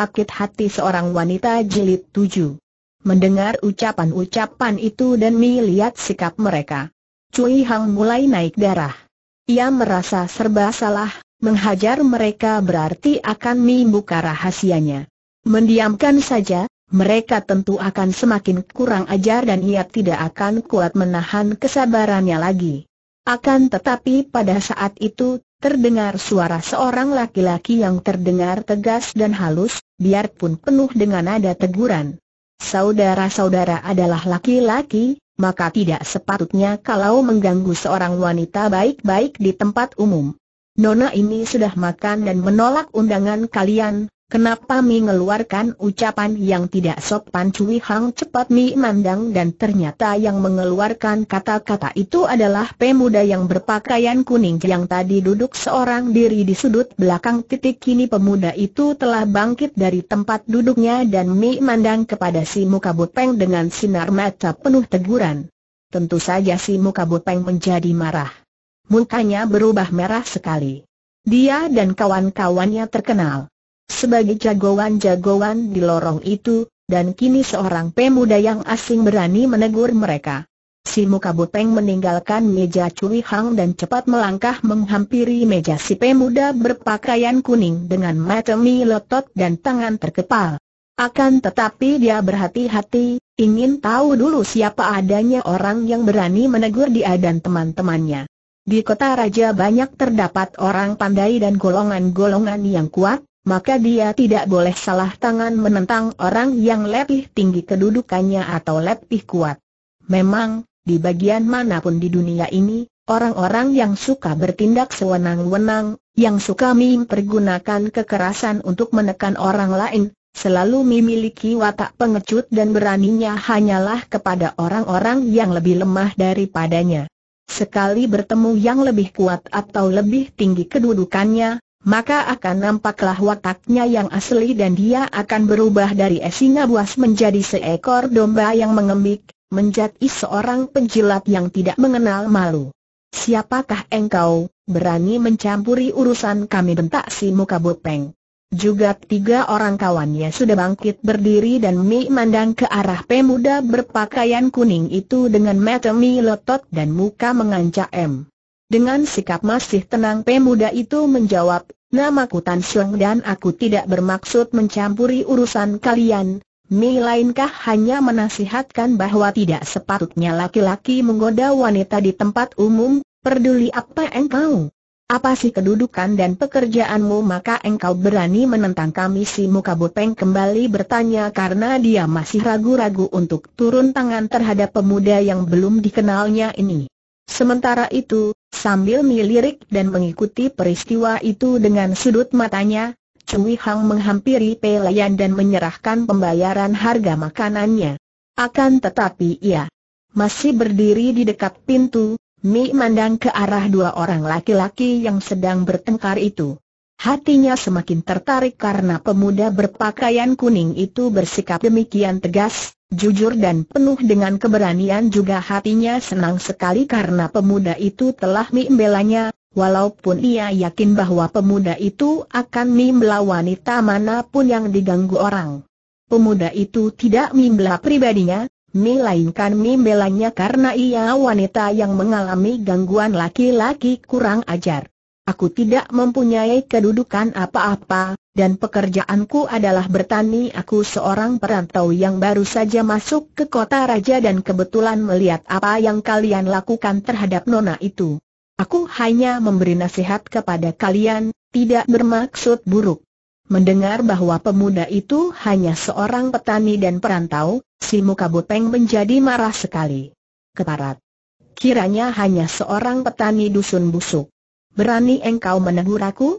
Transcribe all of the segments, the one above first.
sakit hati seorang wanita jilid tujuh. Mendengar ucapan-ucapan itu dan melihat sikap mereka, Cui Hang mulai naik darah. Ia merasa serba salah, menghajar mereka berarti akan membuka rahasianya. Mendiamkan saja, mereka tentu akan semakin kurang ajar dan ia tidak akan kuat menahan kesabarannya lagi. Akan tetapi pada saat itu terdengar suara seorang laki-laki yang terdengar tegas dan halus, biarpun penuh dengan nada teguran. Saudara-saudara adalah laki-laki, maka tidak sepatutnya kalau mengganggu seorang wanita baik-baik di tempat umum. Nona ini sudah makan dan menolak undangan kalian, Kenapa Mi mengeluarkan ucapan yang tidak sopan Cui Hang cepat Mi mandang dan ternyata yang mengeluarkan kata-kata itu adalah pemuda yang berpakaian kuning yang tadi duduk seorang diri di sudut belakang titik kini pemuda itu telah bangkit dari tempat duduknya dan Mi mandang kepada si muka bopeng dengan sinar mata penuh teguran. Tentu saja si muka bopeng menjadi marah. Mukanya berubah merah sekali. Dia dan kawan-kawannya terkenal sebagai jagoan-jagoan di lorong itu, dan kini seorang pemuda yang asing berani menegur mereka. Si muka Buteng meninggalkan meja Cui Hang dan cepat melangkah menghampiri meja si pemuda berpakaian kuning dengan mata milotot dan tangan terkepal. Akan tetapi dia berhati-hati, ingin tahu dulu siapa adanya orang yang berani menegur dia dan teman-temannya. Di kota raja banyak terdapat orang pandai dan golongan-golongan yang kuat, maka dia tidak boleh salah tangan menentang orang yang lebih tinggi kedudukannya atau lebih kuat. Memang, di bagian manapun di dunia ini, orang-orang yang suka bertindak sewenang-wenang, yang suka mempergunakan kekerasan untuk menekan orang lain, selalu memiliki watak pengecut dan beraninya hanyalah kepada orang-orang yang lebih lemah daripadanya. Sekali bertemu yang lebih kuat atau lebih tinggi kedudukannya, maka akan nampaklah wataknya yang asli dan dia akan berubah dari singa buas menjadi seekor domba yang mengembik, menjadi seorang penjilat yang tidak mengenal malu. Siapakah engkau, berani mencampuri urusan kami bentak si muka bopeng. Juga tiga orang kawannya sudah bangkit berdiri dan Mi mandang ke arah pemuda berpakaian kuning itu dengan mata Mi lotot dan muka mengancam. Dengan sikap masih tenang pemuda itu menjawab, namaku Tan Siong dan aku tidak bermaksud mencampuri urusan kalian, Mi lainkah hanya menasihatkan bahwa tidak sepatutnya laki-laki menggoda wanita di tempat umum, peduli apa engkau? Apa sih kedudukan dan pekerjaanmu maka engkau berani menentang kami si muka bopeng kembali bertanya karena dia masih ragu-ragu untuk turun tangan terhadap pemuda yang belum dikenalnya ini. Sementara itu, sambil melirik dan mengikuti peristiwa itu dengan sudut matanya, Cui Hang menghampiri Pelayan dan menyerahkan pembayaran harga makanannya. Akan tetapi ia masih berdiri di dekat pintu, Mi mandang ke arah dua orang laki-laki yang sedang bertengkar itu. Hatinya semakin tertarik karena pemuda berpakaian kuning itu bersikap demikian tegas, jujur dan penuh dengan keberanian juga hatinya senang sekali karena pemuda itu telah membelanya, walaupun ia yakin bahwa pemuda itu akan membela wanita manapun yang diganggu orang. Pemuda itu tidak membela pribadinya, melainkan membelanya karena ia wanita yang mengalami gangguan laki-laki kurang ajar. Aku tidak mempunyai kedudukan apa-apa, dan pekerjaanku adalah bertani aku seorang perantau yang baru saja masuk ke kota raja dan kebetulan melihat apa yang kalian lakukan terhadap nona itu. Aku hanya memberi nasihat kepada kalian, tidak bermaksud buruk. Mendengar bahwa pemuda itu hanya seorang petani dan perantau, si muka bopeng menjadi marah sekali. Keparat. Kiranya hanya seorang petani dusun busuk berani engkau menegur aku?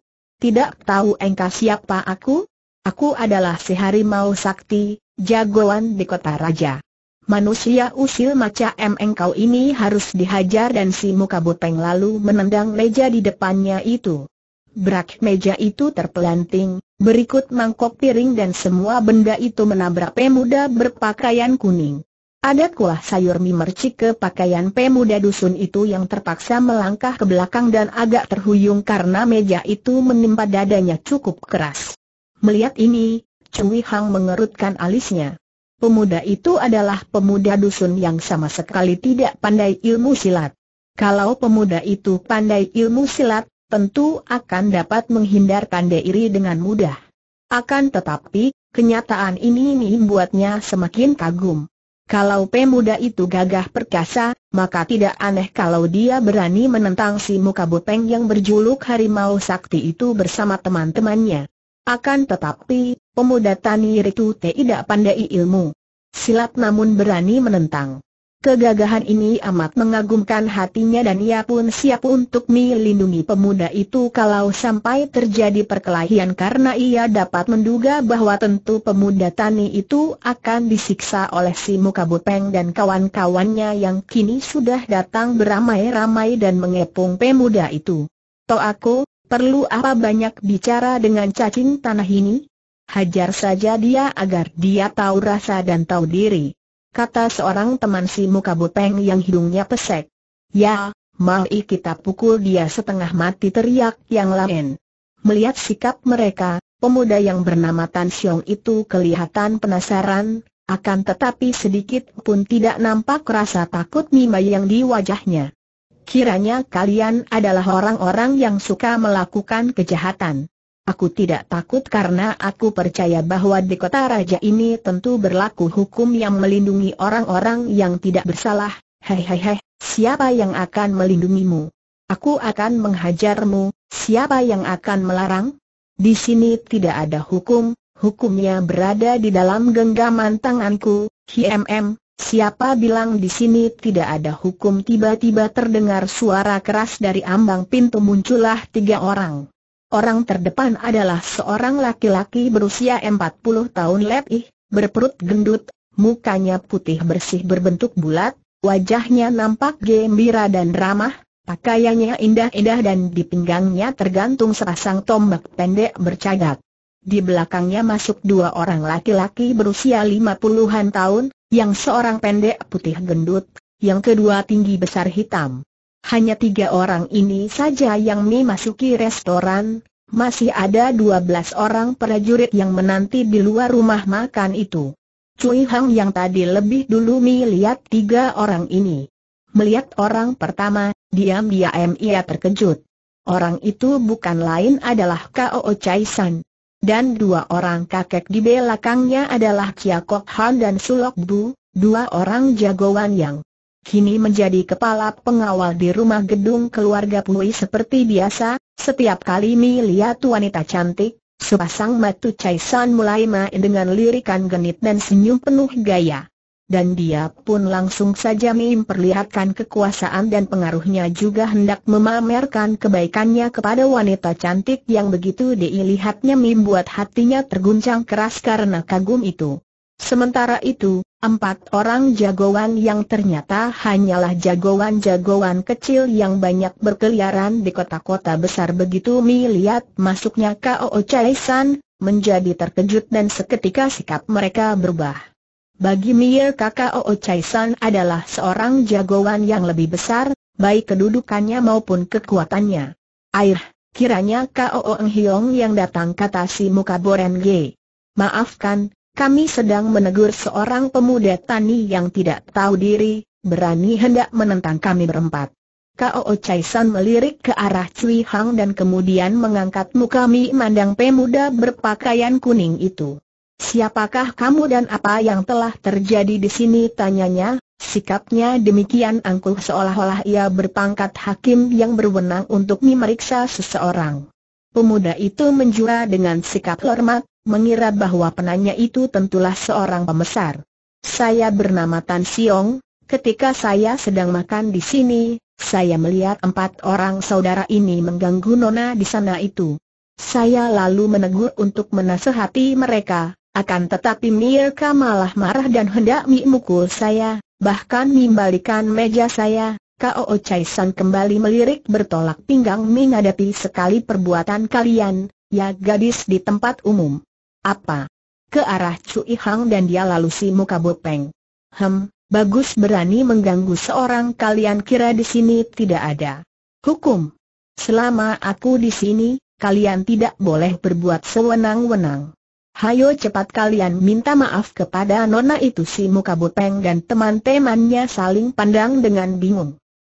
Tidak tahu engkau siapa aku? Aku adalah si harimau sakti, jagoan di kota raja. Manusia usil macam engkau ini harus dihajar dan si muka buteng lalu menendang meja di depannya itu. Berak meja itu terpelanting, berikut mangkok piring dan semua benda itu menabrak pemuda berpakaian kuning. Ada kuah sayur mie mercik ke pakaian pemuda dusun itu yang terpaksa melangkah ke belakang dan agak terhuyung karena meja itu menimpa dadanya cukup keras. Melihat ini, Cui Hang mengerutkan alisnya. Pemuda itu adalah pemuda dusun yang sama sekali tidak pandai ilmu silat. Kalau pemuda itu pandai ilmu silat, tentu akan dapat menghindarkan diri dengan mudah. Akan tetapi, kenyataan ini membuatnya semakin kagum. Kalau pemuda itu gagah perkasa, maka tidak aneh kalau dia berani menentang si muka bopeng yang berjuluk harimau sakti itu bersama teman-temannya. Akan tetapi, pemuda tani itu tidak pandai ilmu silat namun berani menentang. Kegagahan ini amat mengagumkan hatinya dan ia pun siap untuk melindungi pemuda itu kalau sampai terjadi perkelahian karena ia dapat menduga bahwa tentu pemuda tani itu akan disiksa oleh si muka bupeng dan kawan-kawannya yang kini sudah datang beramai-ramai dan mengepung pemuda itu. Toh aku, perlu apa banyak bicara dengan cacing tanah ini? Hajar saja dia agar dia tahu rasa dan tahu diri kata seorang teman si muka bopeng yang hidungnya pesek. Ya, mari kita pukul dia setengah mati teriak yang lain. Melihat sikap mereka, pemuda yang bernama Tan Xiong itu kelihatan penasaran, akan tetapi sedikit pun tidak nampak rasa takut mima yang di wajahnya. Kiranya kalian adalah orang-orang yang suka melakukan kejahatan. Aku tidak takut karena aku percaya bahwa di kota raja ini tentu berlaku hukum yang melindungi orang-orang yang tidak bersalah. Hei hei hei, siapa yang akan melindungimu? Aku akan menghajarmu, siapa yang akan melarang? Di sini tidak ada hukum, hukumnya berada di dalam genggaman tanganku. HMM, siapa bilang di sini tidak ada hukum? Tiba-tiba terdengar suara keras dari ambang pintu muncullah tiga orang. Orang terdepan adalah seorang laki-laki berusia 40 tahun lebih, berperut gendut, mukanya putih bersih berbentuk bulat, wajahnya nampak gembira dan ramah, pakaiannya indah-indah dan di pinggangnya tergantung sepasang tombak pendek bercagak. Di belakangnya masuk dua orang laki-laki berusia lima puluhan tahun, yang seorang pendek putih gendut, yang kedua tinggi besar hitam. Hanya tiga orang ini saja yang memasuki restoran, masih ada dua belas orang prajurit yang menanti di luar rumah makan itu. Cui Hang yang tadi lebih dulu melihat tiga orang ini. Melihat orang pertama, diam-diam ia terkejut. Orang itu bukan lain adalah Kao Chai San. Dan dua orang kakek di belakangnya adalah Kia Kok Han dan Sulok Bu, dua orang jagoan yang kini menjadi kepala pengawal di rumah gedung keluarga Pui seperti biasa, setiap kali melihat wanita cantik, sepasang matu Chai San mulai main dengan lirikan genit dan senyum penuh gaya. Dan dia pun langsung saja memperlihatkan kekuasaan dan pengaruhnya juga hendak memamerkan kebaikannya kepada wanita cantik yang begitu dilihatnya membuat hatinya terguncang keras karena kagum itu. Sementara itu, empat orang jagoan yang ternyata hanyalah jagoan-jagoan kecil yang banyak berkeliaran di kota-kota besar begitu melihat masuknya Koo Chai San, menjadi terkejut dan seketika sikap mereka berubah. Bagi Mie K.O. Chai San adalah seorang jagoan yang lebih besar, baik kedudukannya maupun kekuatannya. Air, kiranya Koo Eng Hiong yang datang kata si muka Boren Ye. Maafkan, kami sedang menegur seorang pemuda tani yang tidak tahu diri, berani hendak menentang kami berempat. K.O.O. Chai San melirik ke arah Cui Hang dan kemudian mengangkat muka Mi mandang pemuda berpakaian kuning itu. Siapakah kamu dan apa yang telah terjadi di sini tanyanya, sikapnya demikian angkuh seolah-olah ia berpangkat hakim yang berwenang untuk memeriksa seseorang. Pemuda itu menjura dengan sikap hormat, mengira bahwa penanya itu tentulah seorang pemesar. Saya bernama Tan Siong, ketika saya sedang makan di sini, saya melihat empat orang saudara ini mengganggu nona di sana itu. Saya lalu menegur untuk menasehati mereka, akan tetapi mereka malah marah dan hendak memukul saya, bahkan membalikan meja saya. Kao Chai San kembali melirik bertolak pinggang menghadapi sekali perbuatan kalian, ya gadis di tempat umum. Apa? Ke arah Cui Hang dan dia lalu si muka bopeng. Hem, bagus berani mengganggu seorang kalian kira di sini tidak ada. Hukum. Selama aku di sini, kalian tidak boleh berbuat sewenang-wenang. Hayo cepat kalian minta maaf kepada nona itu si muka bopeng dan teman-temannya saling pandang dengan bingung.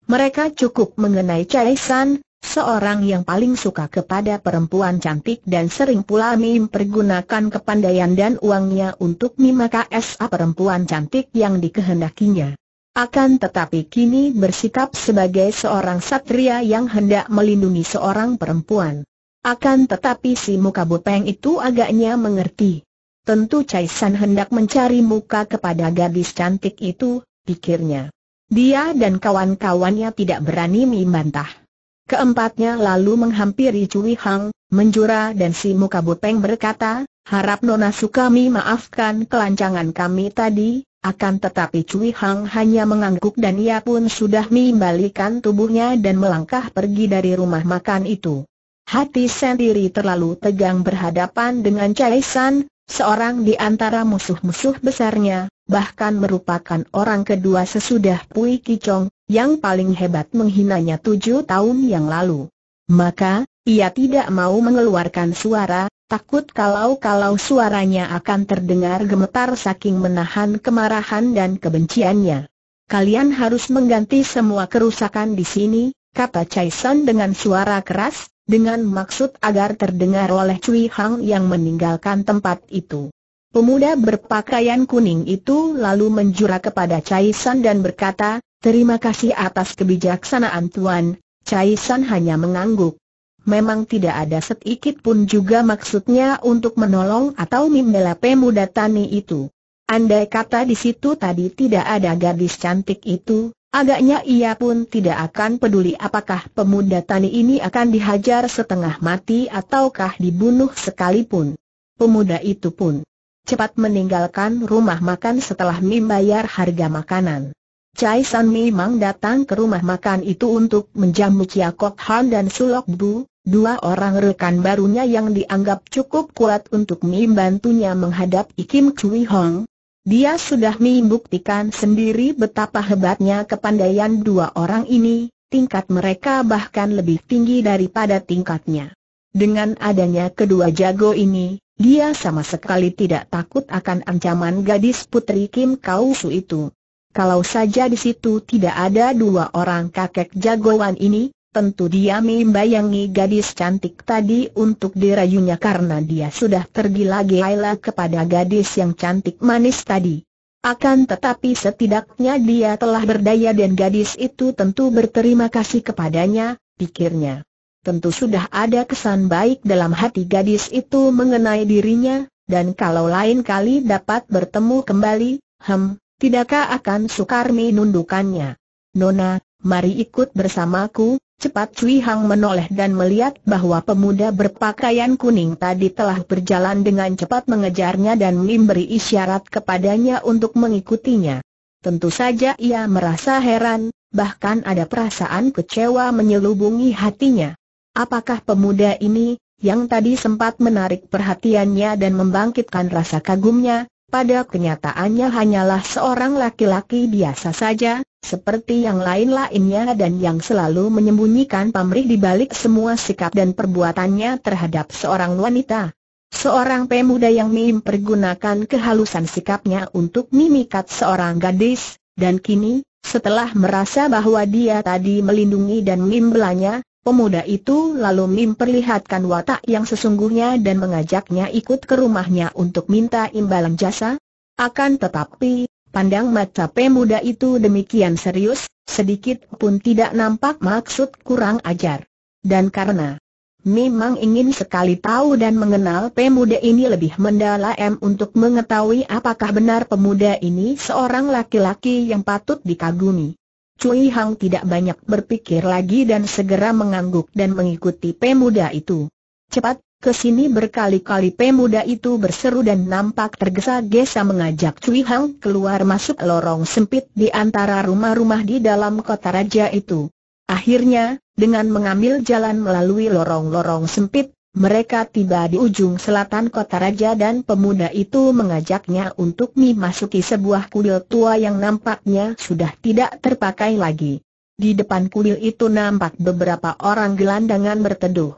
Mereka cukup mengenai Chai San, Seorang yang paling suka kepada perempuan cantik dan sering pula Mim pergunakan kepandaian dan uangnya untuk Mimaka SA perempuan cantik yang dikehendakinya. Akan tetapi kini bersikap sebagai seorang satria yang hendak melindungi seorang perempuan. Akan tetapi si muka bopeng itu agaknya mengerti. Tentu Chai San hendak mencari muka kepada gadis cantik itu, pikirnya. Dia dan kawan-kawannya tidak berani membantah. Keempatnya lalu menghampiri Cui Hang, Menjura dan si Muka Bopeng berkata, harap Nona Sukami maafkan kelancangan kami tadi, akan tetapi Cui Hang hanya mengangguk dan ia pun sudah membalikan tubuhnya dan melangkah pergi dari rumah makan itu. Hati sendiri terlalu tegang berhadapan dengan Chai San, seorang di antara musuh-musuh besarnya, bahkan merupakan orang kedua sesudah Pui Kicong, yang paling hebat menghinanya tujuh tahun yang lalu. Maka, ia tidak mau mengeluarkan suara, takut kalau-kalau suaranya akan terdengar gemetar saking menahan kemarahan dan kebenciannya. Kalian harus mengganti semua kerusakan di sini, kata Chai San dengan suara keras, dengan maksud agar terdengar oleh Cui Hang yang meninggalkan tempat itu. Pemuda berpakaian kuning itu lalu menjura kepada Chai San dan berkata, Terima kasih atas kebijaksanaan Tuan, Cai San hanya mengangguk. Memang tidak ada sedikit pun juga maksudnya untuk menolong atau membela pemuda tani itu. Andai kata di situ tadi tidak ada gadis cantik itu, agaknya ia pun tidak akan peduli apakah pemuda tani ini akan dihajar setengah mati ataukah dibunuh sekalipun. Pemuda itu pun cepat meninggalkan rumah makan setelah membayar harga makanan. Chai San memang datang ke rumah makan itu untuk menjamu Chia Kok Han dan Sulok Bu, dua orang rekan barunya yang dianggap cukup kuat untuk membantunya menghadap Kim Chui Hong. Dia sudah membuktikan sendiri betapa hebatnya kepandaian dua orang ini, tingkat mereka bahkan lebih tinggi daripada tingkatnya. Dengan adanya kedua jago ini, dia sama sekali tidak takut akan ancaman gadis putri Kim Kau Su itu. Kalau saja di situ tidak ada dua orang kakek jagoan ini, tentu dia membayangi gadis cantik tadi untuk dirayunya karena dia sudah tergila-gila kepada gadis yang cantik manis tadi. Akan tetapi setidaknya dia telah berdaya dan gadis itu tentu berterima kasih kepadanya, pikirnya. Tentu sudah ada kesan baik dalam hati gadis itu mengenai dirinya, dan kalau lain kali dapat bertemu kembali, hem, tidakkah akan sukar menundukannya? Nona, mari ikut bersamaku, cepat Cui Hang menoleh dan melihat bahwa pemuda berpakaian kuning tadi telah berjalan dengan cepat mengejarnya dan memberi isyarat kepadanya untuk mengikutinya. Tentu saja ia merasa heran, bahkan ada perasaan kecewa menyelubungi hatinya. Apakah pemuda ini, yang tadi sempat menarik perhatiannya dan membangkitkan rasa kagumnya, pada kenyataannya hanyalah seorang laki-laki biasa saja, seperti yang lain-lainnya dan yang selalu menyembunyikan pamrih di balik semua sikap dan perbuatannya terhadap seorang wanita. Seorang pemuda yang pergunakan kehalusan sikapnya untuk mimikat seorang gadis, dan kini, setelah merasa bahwa dia tadi melindungi dan belanya, Pemuda itu lalu memperlihatkan watak yang sesungguhnya dan mengajaknya ikut ke rumahnya untuk minta imbalan jasa. Akan tetapi, pandang mata pemuda itu demikian serius, sedikit pun tidak nampak maksud kurang ajar. Dan karena memang ingin sekali tahu dan mengenal pemuda ini lebih mendalam untuk mengetahui apakah benar pemuda ini seorang laki-laki yang patut dikagumi. Cui Hang tidak banyak berpikir lagi dan segera mengangguk dan mengikuti pemuda itu. Cepat, ke sini berkali-kali pemuda itu berseru dan nampak tergesa-gesa mengajak Cui Hang keluar masuk lorong sempit di antara rumah-rumah di dalam kota raja itu. Akhirnya, dengan mengambil jalan melalui lorong-lorong sempit, mereka tiba di ujung selatan kota raja dan pemuda itu mengajaknya untuk memasuki sebuah kuil tua yang nampaknya sudah tidak terpakai lagi. Di depan kuil itu nampak beberapa orang gelandangan berteduh.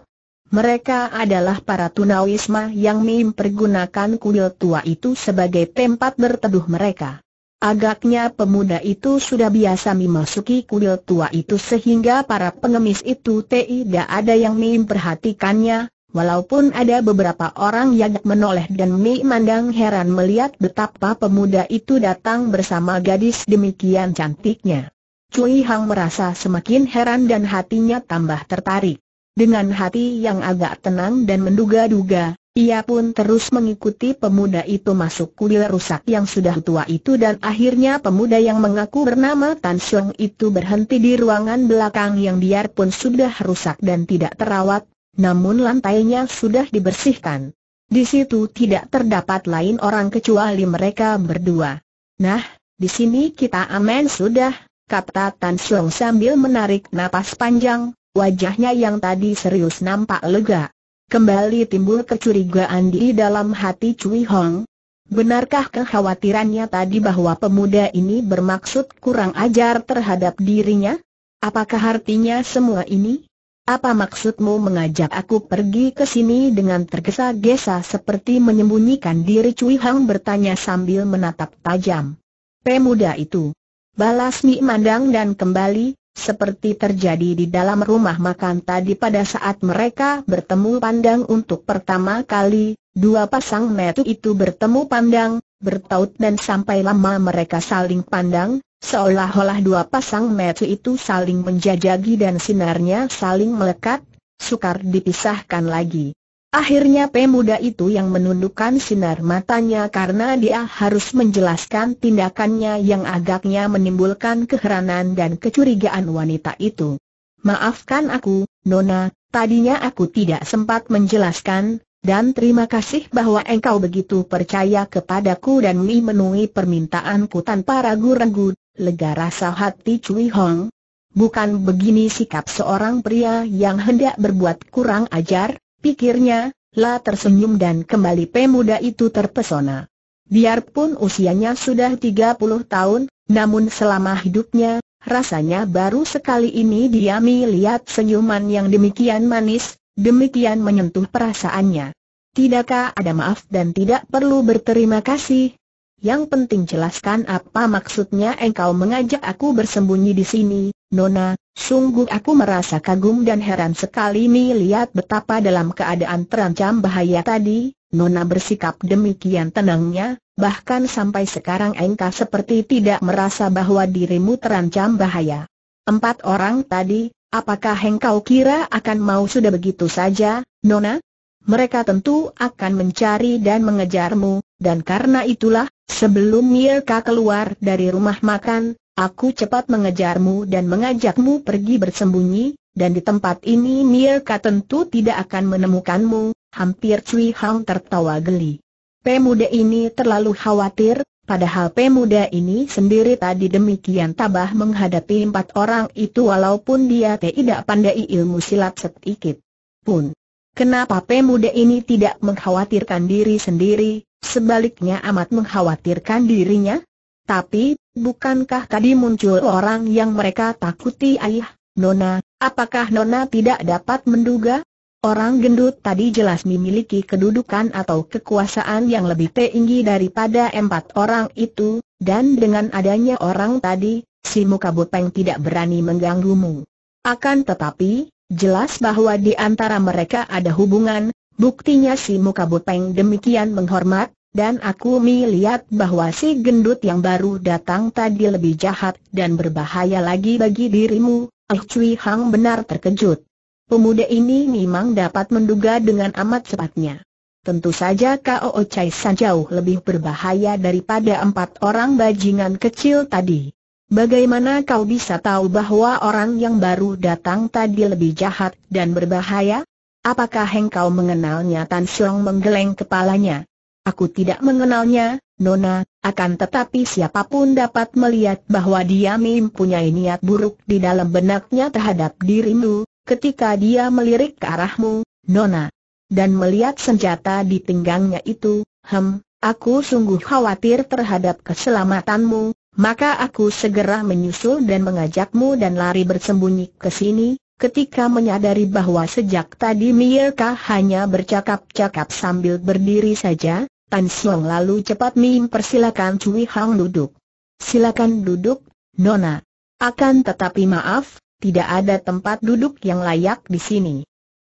Mereka adalah para tunawisma yang mempergunakan kuil tua itu sebagai tempat berteduh mereka. Agaknya pemuda itu sudah biasa memasuki kuil tua itu sehingga para pengemis itu tidak ada yang memperhatikannya, Walaupun ada beberapa orang yang menoleh dan memandang heran melihat betapa pemuda itu datang bersama gadis demikian cantiknya. Cui Hang merasa semakin heran dan hatinya tambah tertarik. Dengan hati yang agak tenang dan menduga-duga, ia pun terus mengikuti pemuda itu masuk kuil rusak yang sudah tua itu dan akhirnya pemuda yang mengaku bernama Tan Xiong itu berhenti di ruangan belakang yang biarpun sudah rusak dan tidak terawat, namun lantainya sudah dibersihkan. Di situ tidak terdapat lain orang kecuali mereka berdua. Nah, di sini kita aman sudah, kata Tan Xiong sambil menarik napas panjang, wajahnya yang tadi serius nampak lega. Kembali timbul kecurigaan di dalam hati Cui Hong. Benarkah kekhawatirannya tadi bahwa pemuda ini bermaksud kurang ajar terhadap dirinya? Apakah artinya semua ini? Apa maksudmu mengajak aku pergi ke sini dengan tergesa-gesa seperti menyembunyikan diri Cui Hang bertanya sambil menatap tajam. Pemuda itu. Balas Mi mandang dan kembali, seperti terjadi di dalam rumah makan tadi pada saat mereka bertemu pandang untuk pertama kali, dua pasang metu itu bertemu pandang, bertaut dan sampai lama mereka saling pandang, Seolah-olah dua pasang mata itu saling menjajagi dan sinarnya saling melekat, sukar dipisahkan lagi. Akhirnya pemuda itu yang menundukkan sinar matanya karena dia harus menjelaskan tindakannya yang agaknya menimbulkan keheranan dan kecurigaan wanita itu. Maafkan aku, Nona, tadinya aku tidak sempat menjelaskan, dan terima kasih bahwa engkau begitu percaya kepadaku dan memenuhi permintaanku tanpa ragu-ragu, lega rasa hati Cui Hong. Bukan begini sikap seorang pria yang hendak berbuat kurang ajar, pikirnya, La tersenyum dan kembali pemuda itu terpesona. Biarpun usianya sudah 30 tahun, namun selama hidupnya, rasanya baru sekali ini dia melihat senyuman yang demikian manis, demikian menyentuh perasaannya. Tidakkah ada maaf dan tidak perlu berterima kasih? Yang penting jelaskan apa maksudnya engkau mengajak aku bersembunyi di sini, Nona, sungguh aku merasa kagum dan heran sekali melihat betapa dalam keadaan terancam bahaya tadi, Nona bersikap demikian tenangnya, bahkan sampai sekarang engkau seperti tidak merasa bahwa dirimu terancam bahaya. Empat orang tadi, apakah engkau kira akan mau sudah begitu saja, Nona? Mereka tentu akan mencari dan mengejarmu, dan karena itulah, Sebelum Milka keluar dari rumah makan, aku cepat mengejarmu dan mengajakmu pergi bersembunyi, dan di tempat ini Milka tentu tidak akan menemukanmu, hampir Cui Hang tertawa geli. Pemuda ini terlalu khawatir, Padahal pemuda ini sendiri tadi demikian tabah menghadapi empat orang itu walaupun dia tidak pandai ilmu silat sedikit pun. Kenapa pemuda ini tidak mengkhawatirkan diri sendiri, sebaliknya amat mengkhawatirkan dirinya? Tapi, bukankah tadi muncul orang yang mereka takuti ayah, Nona, apakah Nona tidak dapat menduga? Orang gendut tadi jelas memiliki kedudukan atau kekuasaan yang lebih tinggi daripada empat orang itu, dan dengan adanya orang tadi, si muka bopeng tidak berani mengganggumu. Akan tetapi, Jelas bahwa di antara mereka ada hubungan, buktinya si muka bopeng demikian menghormat, dan aku melihat bahwa si gendut yang baru datang tadi lebih jahat dan berbahaya lagi bagi dirimu, Eh Cui Hang benar terkejut. Pemuda ini memang dapat menduga dengan amat cepatnya. Tentu saja Kao Chai San jauh lebih berbahaya daripada empat orang bajingan kecil tadi. Bagaimana kau bisa tahu bahwa orang yang baru datang tadi lebih jahat dan berbahaya? Apakah engkau mengenalnya? Tan Xiong menggeleng kepalanya. Aku tidak mengenalnya, Nona, akan tetapi siapapun dapat melihat bahwa dia mempunyai niat buruk di dalam benaknya terhadap dirimu, ketika dia melirik ke arahmu, Nona. Dan melihat senjata di pinggangnya itu, hem, aku sungguh khawatir terhadap keselamatanmu, maka aku segera menyusul dan mengajakmu dan lari bersembunyi ke sini, ketika menyadari bahwa sejak tadi Mierka hanya bercakap-cakap sambil berdiri saja, Tan Siong lalu cepat mempersilakan Cui Hang duduk. Silakan duduk, Nona. Akan tetapi maaf, tidak ada tempat duduk yang layak di sini.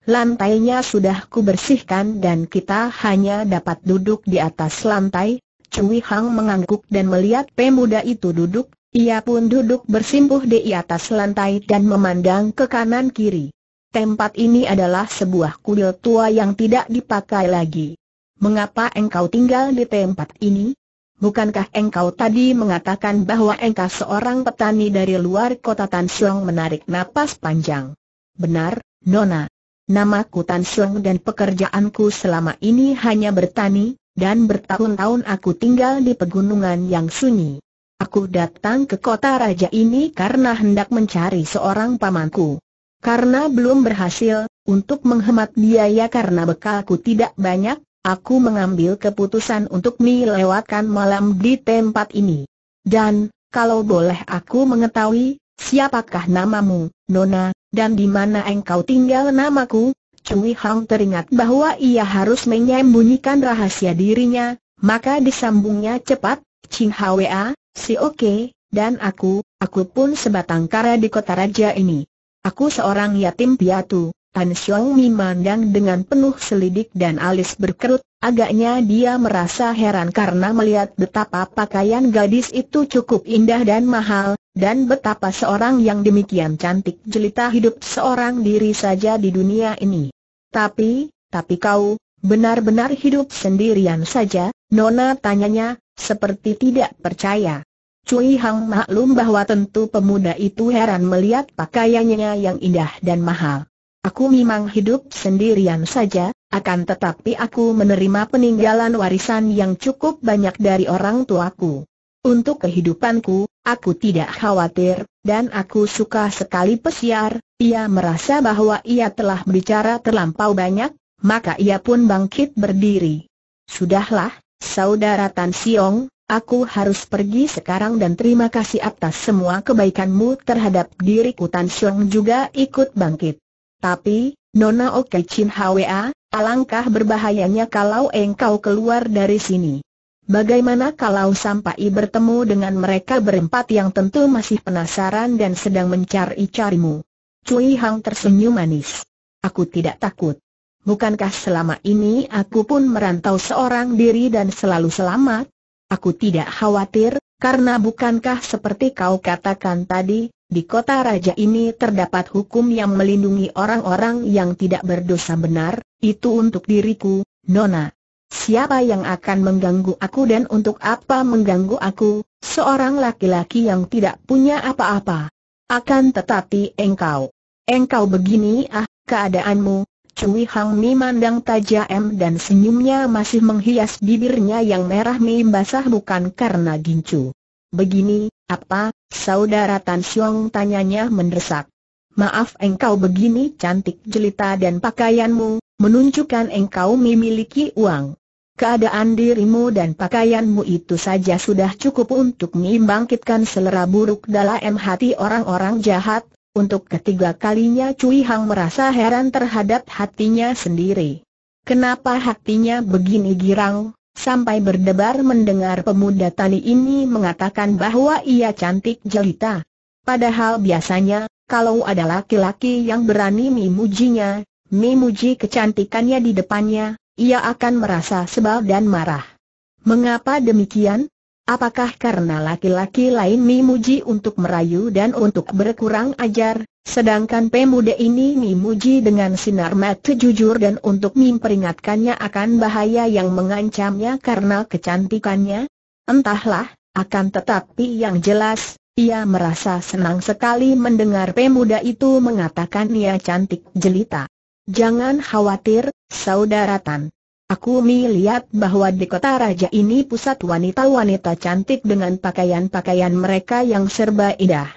Lantainya sudah kubersihkan dan kita hanya dapat duduk di atas lantai, Cui Hang mengangguk dan melihat pemuda itu duduk, ia pun duduk bersimpuh di atas lantai dan memandang ke kanan kiri. Tempat ini adalah sebuah kuil tua yang tidak dipakai lagi. Mengapa engkau tinggal di tempat ini? Bukankah engkau tadi mengatakan bahwa engkau seorang petani dari luar kota Tan Siong menarik napas panjang? Benar, Nona. Namaku Tan Siong dan pekerjaanku selama ini hanya bertani, dan bertahun-tahun aku tinggal di pegunungan yang sunyi. Aku datang ke kota raja ini karena hendak mencari seorang pamanku. Karena belum berhasil, untuk menghemat biaya karena bekalku tidak banyak, aku mengambil keputusan untuk melewatkan malam di tempat ini. Dan, kalau boleh aku mengetahui, siapakah namamu, Nona, dan di mana engkau tinggal namaku, Cui Hang teringat bahwa ia harus menyembunyikan rahasia dirinya, maka disambungnya cepat, Ching Hwa, si Oke, dan aku, aku pun sebatang kara di kota raja ini. Aku seorang yatim piatu, Tan Xiong memandang dengan penuh selidik dan alis berkerut, agaknya dia merasa heran karena melihat betapa pakaian gadis itu cukup indah dan mahal, dan betapa seorang yang demikian cantik jelita hidup seorang diri saja di dunia ini. Tapi, tapi kau, benar-benar hidup sendirian saja, Nona tanyanya, seperti tidak percaya. Cui Hang maklum bahwa tentu pemuda itu heran melihat pakaiannya yang indah dan mahal. Aku memang hidup sendirian saja, akan tetapi aku menerima peninggalan warisan yang cukup banyak dari orang tuaku. Untuk kehidupanku, aku tidak khawatir, dan aku suka sekali pesiar, ia merasa bahwa ia telah berbicara terlampau banyak, maka ia pun bangkit berdiri. Sudahlah, saudara Tan Siong, aku harus pergi sekarang dan terima kasih atas semua kebaikanmu terhadap diriku Tan Siong juga ikut bangkit. Tapi, Nona Oke Chin Hwa, alangkah berbahayanya kalau engkau keluar dari sini. Bagaimana kalau sampai bertemu dengan mereka berempat yang tentu masih penasaran dan sedang mencari-carimu? Cui Hang tersenyum manis. Aku tidak takut. Bukankah selama ini aku pun merantau seorang diri dan selalu selamat? Aku tidak khawatir, karena bukankah seperti kau katakan tadi, di kota raja ini terdapat hukum yang melindungi orang-orang yang tidak berdosa benar, itu untuk diriku, Nona. Siapa yang akan mengganggu aku dan untuk apa mengganggu aku, seorang laki-laki yang tidak punya apa-apa. Akan tetapi engkau, engkau begini ah, keadaanmu, Cui Hang Mi mandang tajam dan senyumnya masih menghias bibirnya yang merah mi basah bukan karena gincu. Begini, apa, saudara Tan Xiong tanyanya mendesak. Maaf engkau begini cantik jelita dan pakaianmu, menunjukkan engkau memiliki uang. Keadaan dirimu dan pakaianmu itu saja sudah cukup untuk mengimbangkitkan selera buruk dalam hati orang-orang jahat, untuk ketiga kalinya Cui Hang merasa heran terhadap hatinya sendiri. Kenapa hatinya begini girang, sampai berdebar mendengar pemuda tani ini mengatakan bahwa ia cantik jelita. Padahal biasanya, kalau ada laki-laki yang berani memujinya, memuji kecantikannya di depannya, ia akan merasa sebal dan marah. Mengapa demikian? Apakah karena laki-laki lain memuji untuk merayu dan untuk berkurang ajar, sedangkan pemuda ini memuji dengan sinar mata jujur dan untuk memperingatkannya akan bahaya yang mengancamnya karena kecantikannya? Entahlah, akan tetapi yang jelas, ia merasa senang sekali mendengar pemuda itu mengatakan ia cantik jelita. Jangan khawatir, Saudara Tan. Aku melihat bahwa di kota raja ini pusat wanita-wanita cantik dengan pakaian-pakaian mereka yang serba indah.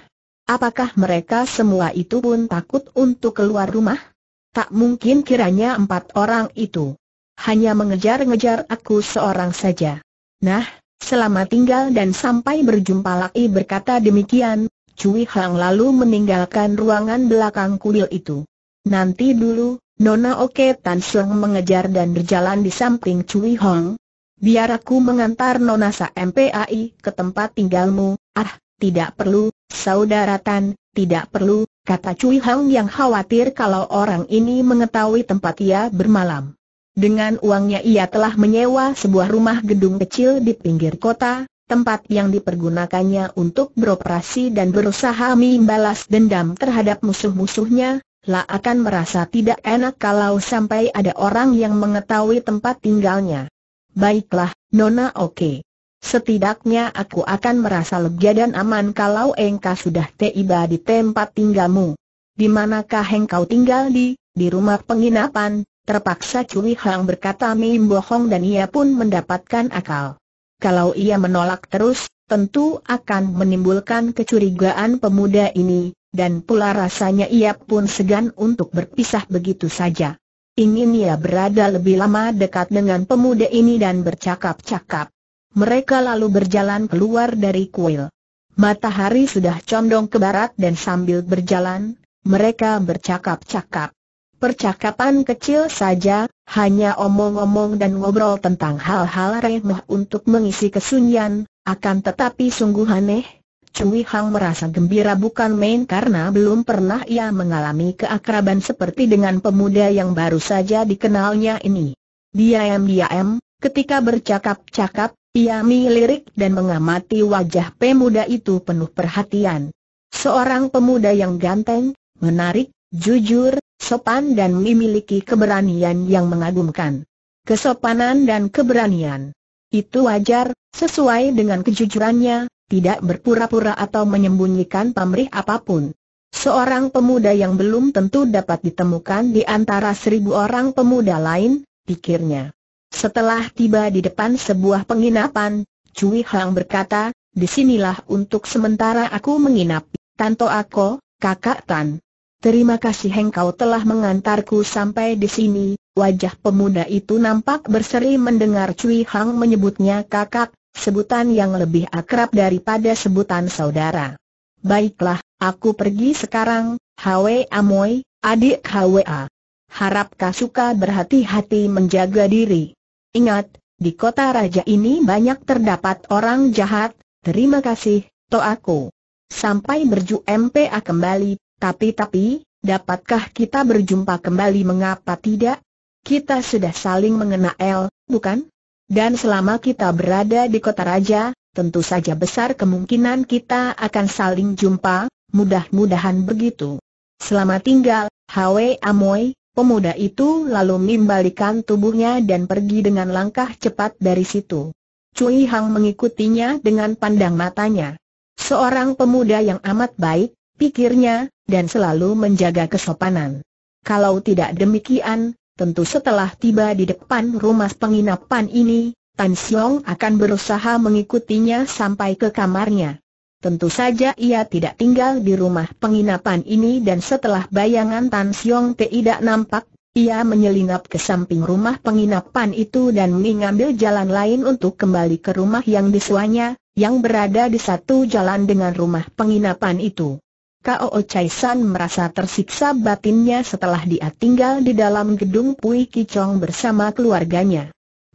Apakah mereka semua itu pun takut untuk keluar rumah? Tak mungkin kiranya empat orang itu. Hanya mengejar-ngejar aku seorang saja. Nah, selama tinggal dan sampai berjumpa lagi berkata demikian, Cui Hang lalu meninggalkan ruangan belakang kuil itu. Nanti dulu, Nona Oke Tan Seng mengejar dan berjalan di samping Cui Hong. Biar aku mengantar Nona Sa MPAI ke tempat tinggalmu, ah, tidak perlu, saudara Tan, tidak perlu, kata Cui Hong yang khawatir kalau orang ini mengetahui tempat ia bermalam. Dengan uangnya ia telah menyewa sebuah rumah gedung kecil di pinggir kota, tempat yang dipergunakannya untuk beroperasi dan berusaha membalas dendam terhadap musuh-musuhnya, La akan merasa tidak enak kalau sampai ada orang yang mengetahui tempat tinggalnya. Baiklah, Nona Oke. Setidaknya aku akan merasa lega dan aman kalau engkau sudah tiba di tempat tinggalmu. Di manakah engkau tinggal di? Di rumah penginapan, terpaksa Cui Hang berkata Mim bohong dan ia pun mendapatkan akal. Kalau ia menolak terus, tentu akan menimbulkan kecurigaan pemuda ini, dan pula rasanya ia pun segan untuk berpisah begitu saja. Ingin ia berada lebih lama dekat dengan pemuda ini dan bercakap-cakap. Mereka lalu berjalan keluar dari kuil. Matahari sudah condong ke barat dan sambil berjalan, mereka bercakap-cakap. Percakapan kecil saja, hanya omong-omong dan ngobrol tentang hal-hal remeh untuk mengisi kesunyian, akan tetapi sungguh aneh, Cui Hang merasa gembira bukan main karena belum pernah ia mengalami keakraban seperti dengan pemuda yang baru saja dikenalnya ini. Diam-diam, ketika bercakap-cakap, ia melirik dan mengamati wajah pemuda itu penuh perhatian. Seorang pemuda yang ganteng, menarik, jujur, sopan dan memiliki keberanian yang mengagumkan. Kesopanan dan keberanian. Itu wajar, sesuai dengan kejujurannya, tidak berpura-pura atau menyembunyikan pamrih apapun. Seorang pemuda yang belum tentu dapat ditemukan di antara seribu orang pemuda lain, pikirnya. Setelah tiba di depan sebuah penginapan, Cui Hang berkata, disinilah untuk sementara aku menginap, Tanto Ako, kakak Tan. Terima kasih engkau telah mengantarku sampai di sini, wajah pemuda itu nampak berseri mendengar Cui Hang menyebutnya kakak, sebutan yang lebih akrab daripada sebutan saudara. Baiklah, aku pergi sekarang, Hwe Amoy, adik Hwa. Harap kau suka berhati-hati menjaga diri. Ingat, di kota raja ini banyak terdapat orang jahat, terima kasih, to aku. Sampai berjumpa kembali, tapi-tapi, dapatkah kita berjumpa kembali mengapa tidak? Kita sudah saling mengenal, bukan? Dan selama kita berada di kota raja, tentu saja besar kemungkinan kita akan saling jumpa, mudah-mudahan begitu. Selama tinggal, Hwe Amoy, pemuda itu lalu membalikan tubuhnya dan pergi dengan langkah cepat dari situ. Cui Hang mengikutinya dengan pandang matanya. Seorang pemuda yang amat baik, pikirnya, dan selalu menjaga kesopanan. Kalau tidak demikian, Tentu setelah tiba di depan rumah penginapan ini, Tan Xiong akan berusaha mengikutinya sampai ke kamarnya. Tentu saja ia tidak tinggal di rumah penginapan ini dan setelah bayangan Tan Xiong tidak nampak, ia menyelinap ke samping rumah penginapan itu dan mengambil jalan lain untuk kembali ke rumah yang disuanya, yang berada di satu jalan dengan rumah penginapan itu. Kao Chai San merasa tersiksa batinnya setelah dia tinggal di dalam gedung Pui Kichong bersama keluarganya.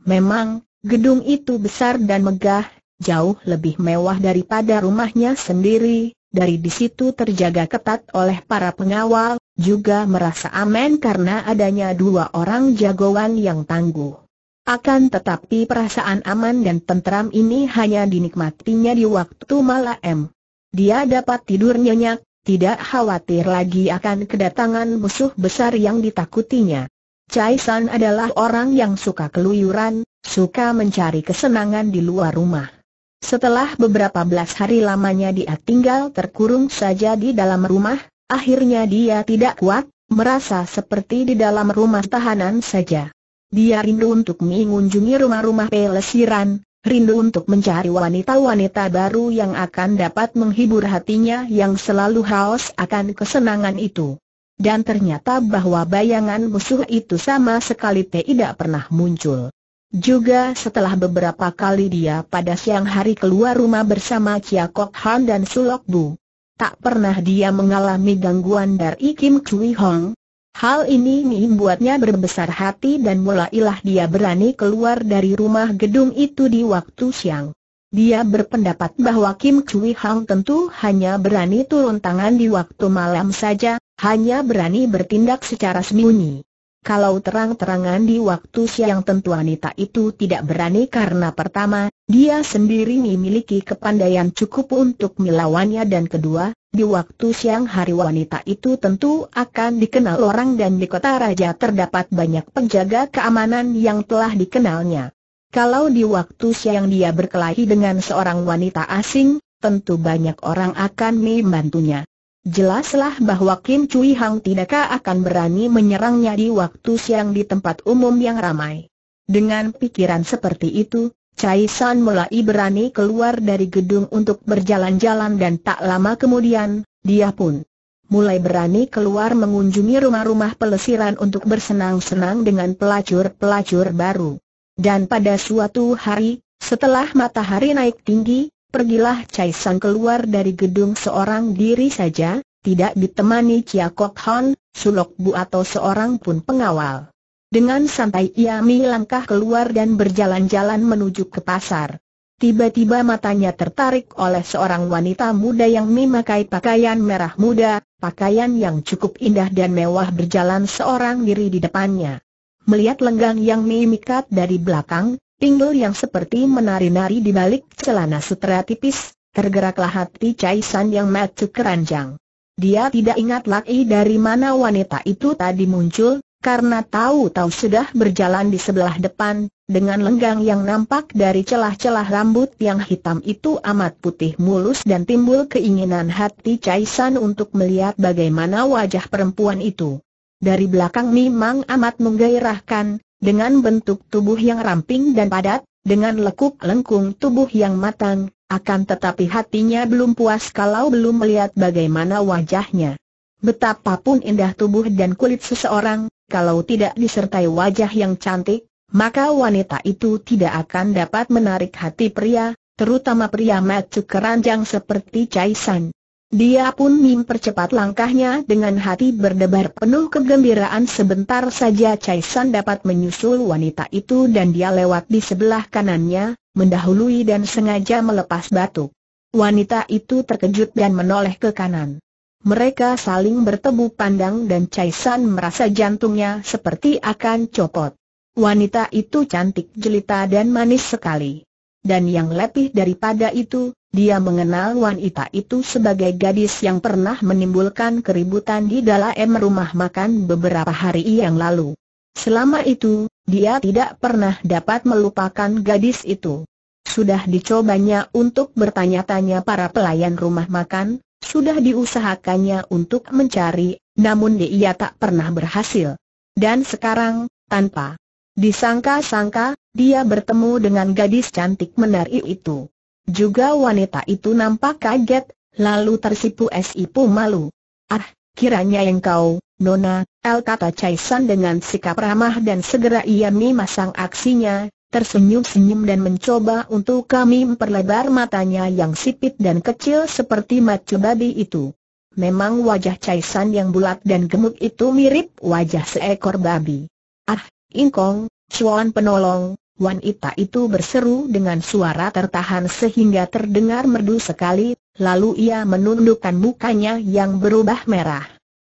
Memang, gedung itu besar dan megah, jauh lebih mewah daripada rumahnya sendiri, dari di situ terjaga ketat oleh para pengawal, juga merasa aman karena adanya dua orang jagoan yang tangguh. Akan tetapi perasaan aman dan tentram ini hanya dinikmatinya di waktu malam. Dia dapat tidur nyenyak, tidak khawatir lagi akan kedatangan musuh besar yang ditakutinya. Chai San adalah orang yang suka keluyuran, suka mencari kesenangan di luar rumah. Setelah beberapa belas hari lamanya dia tinggal terkurung saja di dalam rumah, akhirnya dia tidak kuat, merasa seperti di dalam rumah tahanan saja. Dia rindu untuk mengunjungi rumah-rumah pelesiran, rindu untuk mencari wanita-wanita baru yang akan dapat menghibur hatinya yang selalu haus akan kesenangan itu. Dan ternyata bahwa bayangan musuh itu sama sekali tidak pernah muncul. Juga setelah beberapa kali dia pada siang hari keluar rumah bersama Chia Kok Han dan Sulok Bu. Tak pernah dia mengalami gangguan dari Kim Chui Hong, Hal ini membuatnya berbesar hati dan mulailah dia berani keluar dari rumah gedung itu di waktu siang. Dia berpendapat bahwa Kim Chui Hang tentu hanya berani turun tangan di waktu malam saja, hanya berani bertindak secara sembunyi. Kalau terang-terangan di waktu siang tentu wanita itu tidak berani karena pertama, dia sendiri memiliki kepandaian cukup untuk melawannya dan kedua, di waktu siang hari wanita itu tentu akan dikenal orang dan di kota raja terdapat banyak penjaga keamanan yang telah dikenalnya. Kalau di waktu siang dia berkelahi dengan seorang wanita asing, tentu banyak orang akan membantunya. Jelaslah bahwa Kim Cui Hang tidak akan berani menyerangnya di waktu siang di tempat umum yang ramai. Dengan pikiran seperti itu, Cai San mulai berani keluar dari gedung untuk berjalan-jalan dan tak lama kemudian, dia pun mulai berani keluar mengunjungi rumah-rumah pelesiran untuk bersenang-senang dengan pelacur-pelacur baru. Dan pada suatu hari, setelah matahari naik tinggi, pergilah Cai San keluar dari gedung seorang diri saja, tidak ditemani Chia Kok Hon, Sulok Bu atau seorang pun pengawal. Dengan santai ia melangkah keluar dan berjalan-jalan menuju ke pasar. Tiba-tiba matanya tertarik oleh seorang wanita muda yang memakai pakaian merah muda, pakaian yang cukup indah dan mewah berjalan seorang diri di depannya. Melihat lenggang yang memikat dari belakang, pinggul yang seperti menari-nari di balik celana sutra tipis, tergeraklah hati Cai San yang matuk keranjang. Dia tidak ingat lagi dari mana wanita itu tadi muncul, karena tahu-tahu sudah berjalan di sebelah depan, dengan lenggang yang nampak dari celah-celah rambut yang hitam itu amat putih mulus dan timbul keinginan hati Caisan untuk melihat bagaimana wajah perempuan itu. Dari belakang memang amat menggairahkan, dengan bentuk tubuh yang ramping dan padat, dengan lekuk lengkung tubuh yang matang, akan tetapi hatinya belum puas kalau belum melihat bagaimana wajahnya. Betapapun indah tubuh dan kulit seseorang, kalau tidak disertai wajah yang cantik, maka wanita itu tidak akan dapat menarik hati pria, terutama pria macu keranjang seperti Chai San. Dia pun mempercepat langkahnya dengan hati berdebar penuh kegembiraan sebentar saja Chai San dapat menyusul wanita itu dan dia lewat di sebelah kanannya, mendahului dan sengaja melepas batu. Wanita itu terkejut dan menoleh ke kanan. Mereka saling bertemu pandang dan Chai San merasa jantungnya seperti akan copot. Wanita itu cantik jelita dan manis sekali. Dan yang lebih daripada itu, dia mengenal wanita itu sebagai gadis yang pernah menimbulkan keributan di dalam rumah makan beberapa hari yang lalu. Selama itu, dia tidak pernah dapat melupakan gadis itu. Sudah dicobanya untuk bertanya-tanya para pelayan rumah makan, sudah diusahakannya untuk mencari, namun dia tak pernah berhasil. Dan sekarang, tanpa disangka-sangka, dia bertemu dengan gadis cantik menari itu. Juga wanita itu nampak kaget, lalu tersipu sipu malu. Ah, kiranya yang kau, Nona, El kata Caisan dengan sikap ramah dan segera ia memasang aksinya, tersenyum-senyum dan mencoba untuk kami memperlebar matanya yang sipit dan kecil seperti mata babi itu. Memang wajah Cai San yang bulat dan gemuk itu mirip wajah seekor babi. Ah, Ingkong, Chuan penolong, wanita itu berseru dengan suara tertahan sehingga terdengar merdu sekali, lalu ia menundukkan mukanya yang berubah merah.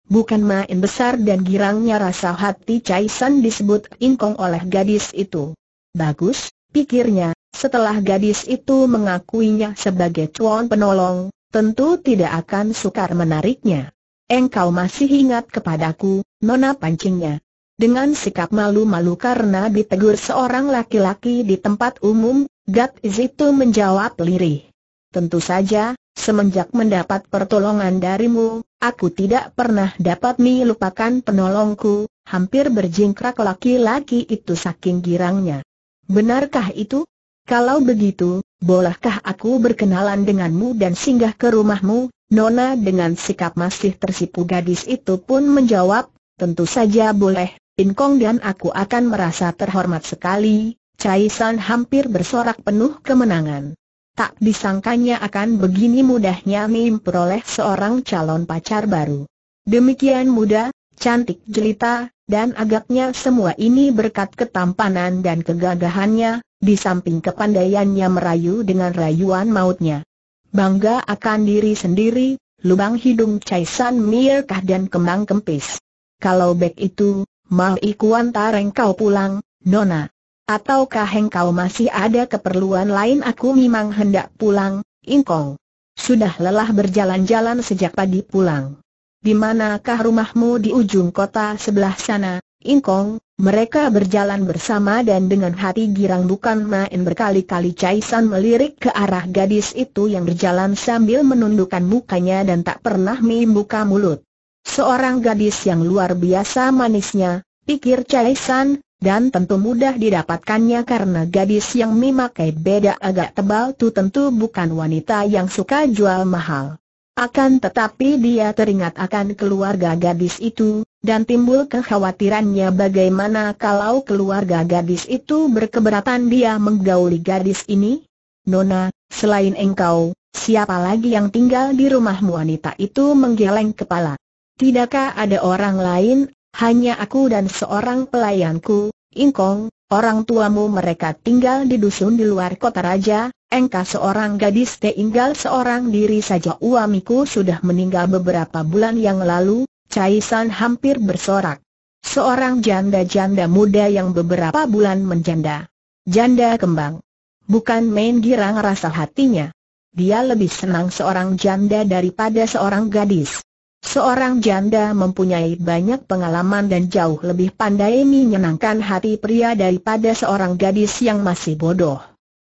Bukan main besar dan girangnya rasa hati Cai San disebut Ingkong oleh gadis itu. Bagus, pikirnya, setelah gadis itu mengakuinya sebagai cuan penolong, tentu tidak akan sukar menariknya. Engkau masih ingat kepadaku, nona pancingnya. Dengan sikap malu-malu karena ditegur seorang laki-laki di tempat umum, Gat itu menjawab lirih. Tentu saja, semenjak mendapat pertolongan darimu, aku tidak pernah dapat melupakan penolongku, hampir berjingkrak laki-laki itu saking girangnya. Benarkah itu? Kalau begitu, bolehkah aku berkenalan denganmu dan singgah ke rumahmu? Nona dengan sikap masih tersipu gadis itu pun menjawab, tentu saja boleh, Inkong dan aku akan merasa terhormat sekali. Cai San hampir bersorak penuh kemenangan. Tak disangkanya akan begini mudahnya peroleh seorang calon pacar baru. Demikian muda, cantik jelita, dan agaknya semua ini berkat ketampanan dan kegagahannya, di samping kepandaiannya merayu dengan rayuan mautnya. Bangga akan diri sendiri, lubang hidung Chai San Mirkah dan kembang kempis. Kalau bek itu, mau ikuan tareng kau pulang, Nona. Ataukah engkau masih ada keperluan lain aku memang hendak pulang, Ingkong. Sudah lelah berjalan-jalan sejak pagi pulang di manakah rumahmu di ujung kota sebelah sana, Ingkong, mereka berjalan bersama dan dengan hati girang bukan main berkali-kali San melirik ke arah gadis itu yang berjalan sambil menundukkan mukanya dan tak pernah membuka mulut. Seorang gadis yang luar biasa manisnya, pikir San, dan tentu mudah didapatkannya karena gadis yang memakai beda agak tebal itu tentu bukan wanita yang suka jual mahal. Akan tetapi dia teringat akan keluarga gadis itu, dan timbul kekhawatirannya bagaimana kalau keluarga gadis itu berkeberatan dia menggauli gadis ini? Nona, selain engkau, siapa lagi yang tinggal di rumahmu wanita itu menggeleng kepala? Tidakkah ada orang lain, hanya aku dan seorang pelayanku, Ingkong, orang tuamu mereka tinggal di dusun di luar kota raja, Engkau seorang gadis tinggal seorang diri saja uamiku sudah meninggal beberapa bulan yang lalu, Cai San hampir bersorak. Seorang janda-janda muda yang beberapa bulan menjanda. Janda kembang. Bukan main girang rasa hatinya. Dia lebih senang seorang janda daripada seorang gadis. Seorang janda mempunyai banyak pengalaman dan jauh lebih pandai menyenangkan hati pria daripada seorang gadis yang masih bodoh.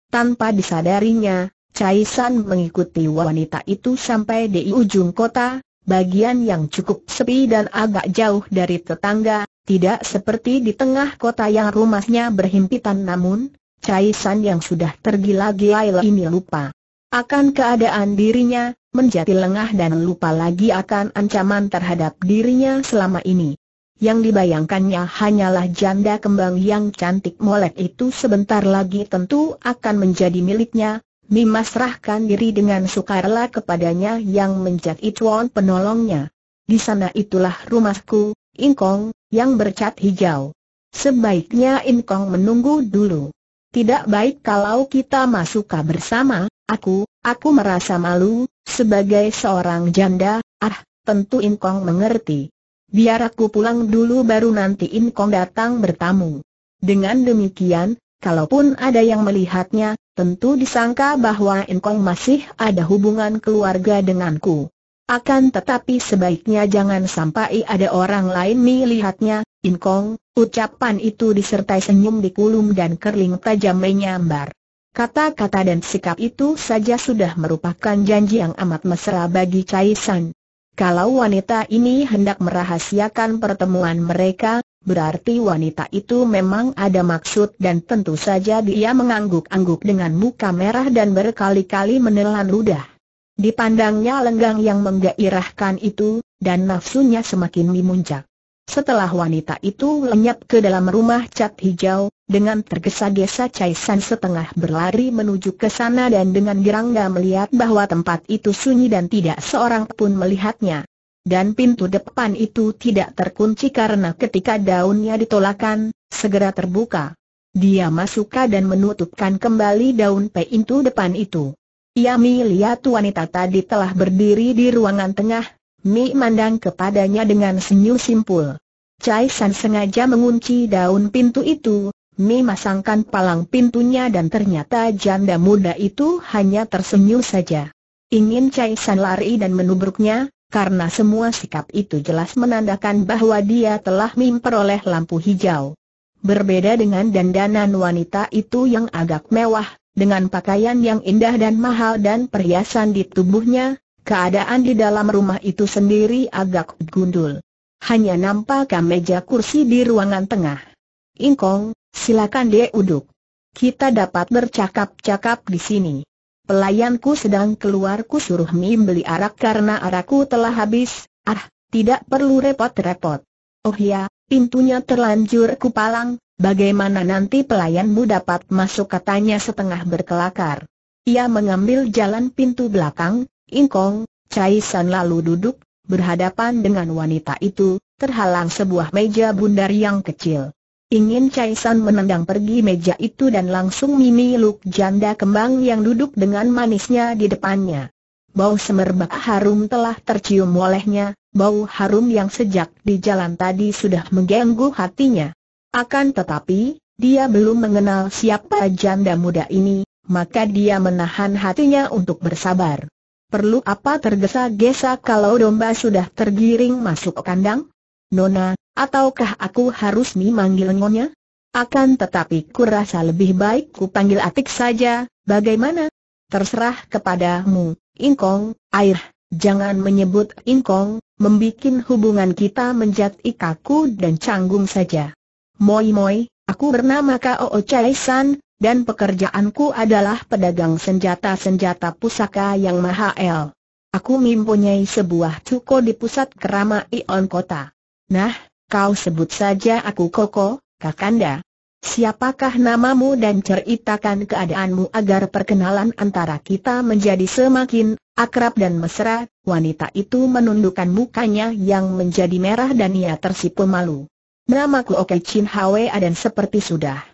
Tanpa disadarinya, Cai San mengikuti wanita itu sampai di ujung kota, bagian yang cukup sepi dan agak jauh dari tetangga, tidak seperti di tengah kota yang rumahnya berhimpitan namun, Cai San yang sudah tergila-gila ini lupa akan keadaan dirinya, menjadi lengah dan lupa lagi akan ancaman terhadap dirinya selama ini yang dibayangkannya hanyalah janda kembang yang cantik molek itu sebentar lagi tentu akan menjadi miliknya, serahkan diri dengan sukarela kepadanya yang menjadi tuan penolongnya. Di sana itulah rumahku, Inkong, yang bercat hijau. Sebaiknya Inkong menunggu dulu. Tidak baik kalau kita masuk bersama, aku, aku merasa malu, sebagai seorang janda, ah, tentu Inkong mengerti. Biar aku pulang dulu baru nanti Inkong datang bertamu. Dengan demikian, kalaupun ada yang melihatnya, tentu disangka bahwa Inkong masih ada hubungan keluarga denganku. Akan tetapi sebaiknya jangan sampai ada orang lain melihatnya, Inkong, ucapan itu disertai senyum di kulum dan kerling tajam menyambar. Kata-kata dan sikap itu saja sudah merupakan janji yang amat mesra bagi Cai San. Kalau wanita ini hendak merahasiakan pertemuan mereka, berarti wanita itu memang ada maksud dan tentu saja dia mengangguk-angguk dengan muka merah dan berkali-kali menelan ludah. Dipandangnya lenggang yang menggairahkan itu, dan nafsunya semakin memuncak. Setelah wanita itu lenyap ke dalam rumah cat hijau, dengan tergesa-gesa Chai San setengah berlari menuju ke sana dan dengan gerangga melihat bahwa tempat itu sunyi dan tidak seorang pun melihatnya. Dan pintu depan itu tidak terkunci karena ketika daunnya ditolakkan, segera terbuka. Dia masuk dan menutupkan kembali daun pintu depan itu. Ia melihat wanita tadi telah berdiri di ruangan tengah, Mi mandang kepadanya dengan senyum simpul. Cai San sengaja mengunci daun pintu itu, Mi masangkan palang pintunya dan ternyata janda muda itu hanya tersenyum saja. Ingin Cai San lari dan menubruknya, karena semua sikap itu jelas menandakan bahwa dia telah memperoleh lampu hijau. Berbeda dengan dandanan wanita itu yang agak mewah, dengan pakaian yang indah dan mahal dan perhiasan di tubuhnya, keadaan di dalam rumah itu sendiri agak gundul. Hanya nampak meja kursi di ruangan tengah. Ingkong, silakan dia duduk. Kita dapat bercakap-cakap di sini. Pelayanku sedang keluar ku suruh Mim beli arak karena arakku telah habis, ah, tidak perlu repot-repot. Oh ya, pintunya terlanjur kupalang, Bagaimana nanti pelayanmu dapat masuk katanya setengah berkelakar. Ia mengambil jalan pintu belakang, Ingkong, Cai San lalu duduk, berhadapan dengan wanita itu, terhalang sebuah meja bundar yang kecil. Ingin Cai San menendang pergi meja itu dan langsung Mimi Luk janda kembang yang duduk dengan manisnya di depannya. Bau semerbak harum telah tercium olehnya, bau harum yang sejak di jalan tadi sudah mengganggu hatinya. Akan tetapi, dia belum mengenal siapa janda muda ini, maka dia menahan hatinya untuk bersabar perlu apa tergesa-gesa kalau domba sudah tergiring masuk kandang? Nona, ataukah aku harus memanggil nyonya? Akan tetapi kurasa lebih baik ku panggil Atik saja, bagaimana? Terserah kepadamu, Ingkong, air, jangan menyebut Ingkong, membuat hubungan kita menjadi kaku dan canggung saja. Moi moi, aku bernama Kao Chai San, dan pekerjaanku adalah pedagang senjata-senjata pusaka yang maha el. Aku mempunyai sebuah cuko di pusat kerama Ion Kota. Nah, kau sebut saja aku Koko, Kakanda. Siapakah namamu dan ceritakan keadaanmu agar perkenalan antara kita menjadi semakin akrab dan mesra? Wanita itu menundukkan mukanya yang menjadi merah dan ia tersipu malu. Namaku Oke Chin Hwa dan seperti sudah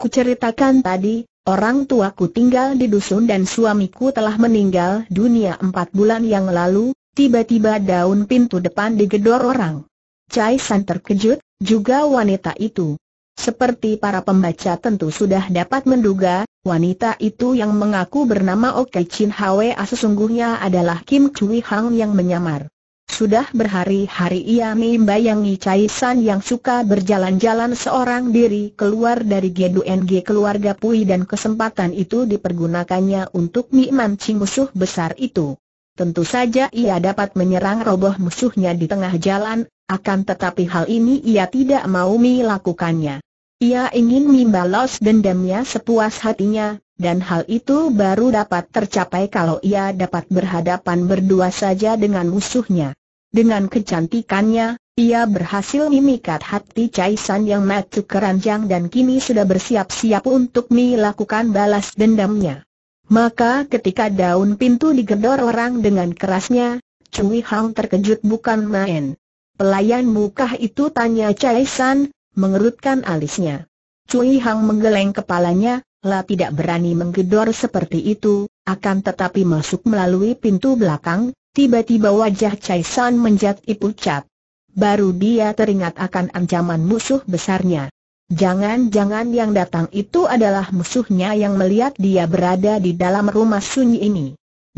Kuceritakan tadi, orang tuaku tinggal di dusun dan suamiku telah meninggal dunia empat bulan yang lalu, tiba-tiba daun pintu depan digedor orang. Chai San terkejut, juga wanita itu. Seperti para pembaca tentu sudah dapat menduga, wanita itu yang mengaku bernama Oke Chin Hwa sesungguhnya adalah Kim Chui Hang yang menyamar. Sudah berhari-hari ia membayangi Cai San yang suka berjalan-jalan seorang diri keluar dari GDNG keluarga Pui dan kesempatan itu dipergunakannya untuk memancing musuh besar itu. Tentu saja ia dapat menyerang roboh musuhnya di tengah jalan, akan tetapi hal ini ia tidak mau melakukannya. Ia ingin membalas dendamnya sepuas hatinya, dan hal itu baru dapat tercapai kalau ia dapat berhadapan berdua saja dengan musuhnya. Dengan kecantikannya, ia berhasil memikat hati Chai San yang matu keranjang dan kini sudah bersiap-siap untuk melakukan balas dendamnya. Maka ketika daun pintu digedor orang dengan kerasnya, Cui Hang terkejut bukan main. Pelayan mukah itu tanya Chai San, mengerutkan alisnya. Cui Hang menggeleng kepalanya, lah tidak berani menggedor seperti itu, akan tetapi masuk melalui pintu belakang, Tiba-tiba wajah Chai San menjadi pucat. Baru dia teringat akan ancaman musuh besarnya. Jangan-jangan yang datang itu adalah musuhnya yang melihat dia berada di dalam rumah sunyi ini.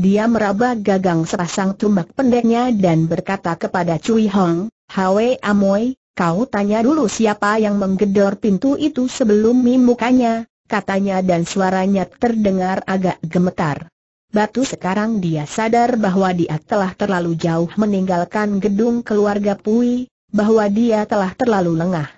Dia meraba gagang sepasang tumbak pendeknya dan berkata kepada Cui Hong, Hwe Amoy, kau tanya dulu siapa yang menggedor pintu itu sebelum mimukanya, katanya dan suaranya terdengar agak gemetar. Batu sekarang dia sadar bahwa dia telah terlalu jauh meninggalkan gedung keluarga Pui, bahwa dia telah terlalu lengah.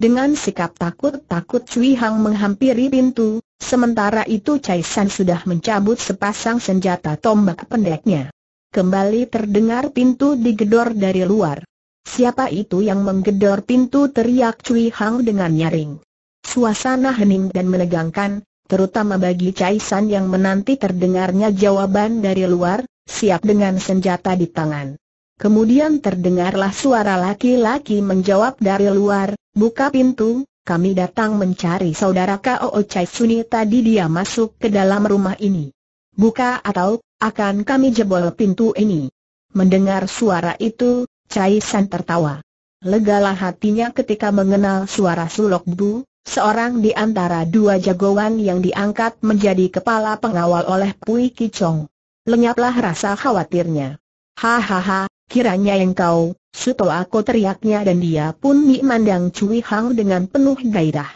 Dengan sikap takut-takut Cui Hang menghampiri pintu, sementara itu Chai San sudah mencabut sepasang senjata tombak pendeknya. Kembali terdengar pintu digedor dari luar. Siapa itu yang menggedor pintu teriak Cui Hang dengan nyaring. Suasana hening dan menegangkan, terutama bagi Caisan yang menanti terdengarnya jawaban dari luar, siap dengan senjata di tangan. Kemudian terdengarlah suara laki-laki menjawab dari luar, buka pintu, kami datang mencari saudara K.O.O. Cai Suni tadi dia masuk ke dalam rumah ini. Buka atau, akan kami jebol pintu ini. Mendengar suara itu, Cai San tertawa. Legalah hatinya ketika mengenal suara Sulok Bu, seorang di antara dua jagoan yang diangkat menjadi kepala pengawal oleh Pui Kicong. Lenyaplah rasa khawatirnya. Hahaha, kiranya engkau, Suto aku teriaknya dan dia pun memandang Cui Hang dengan penuh gairah.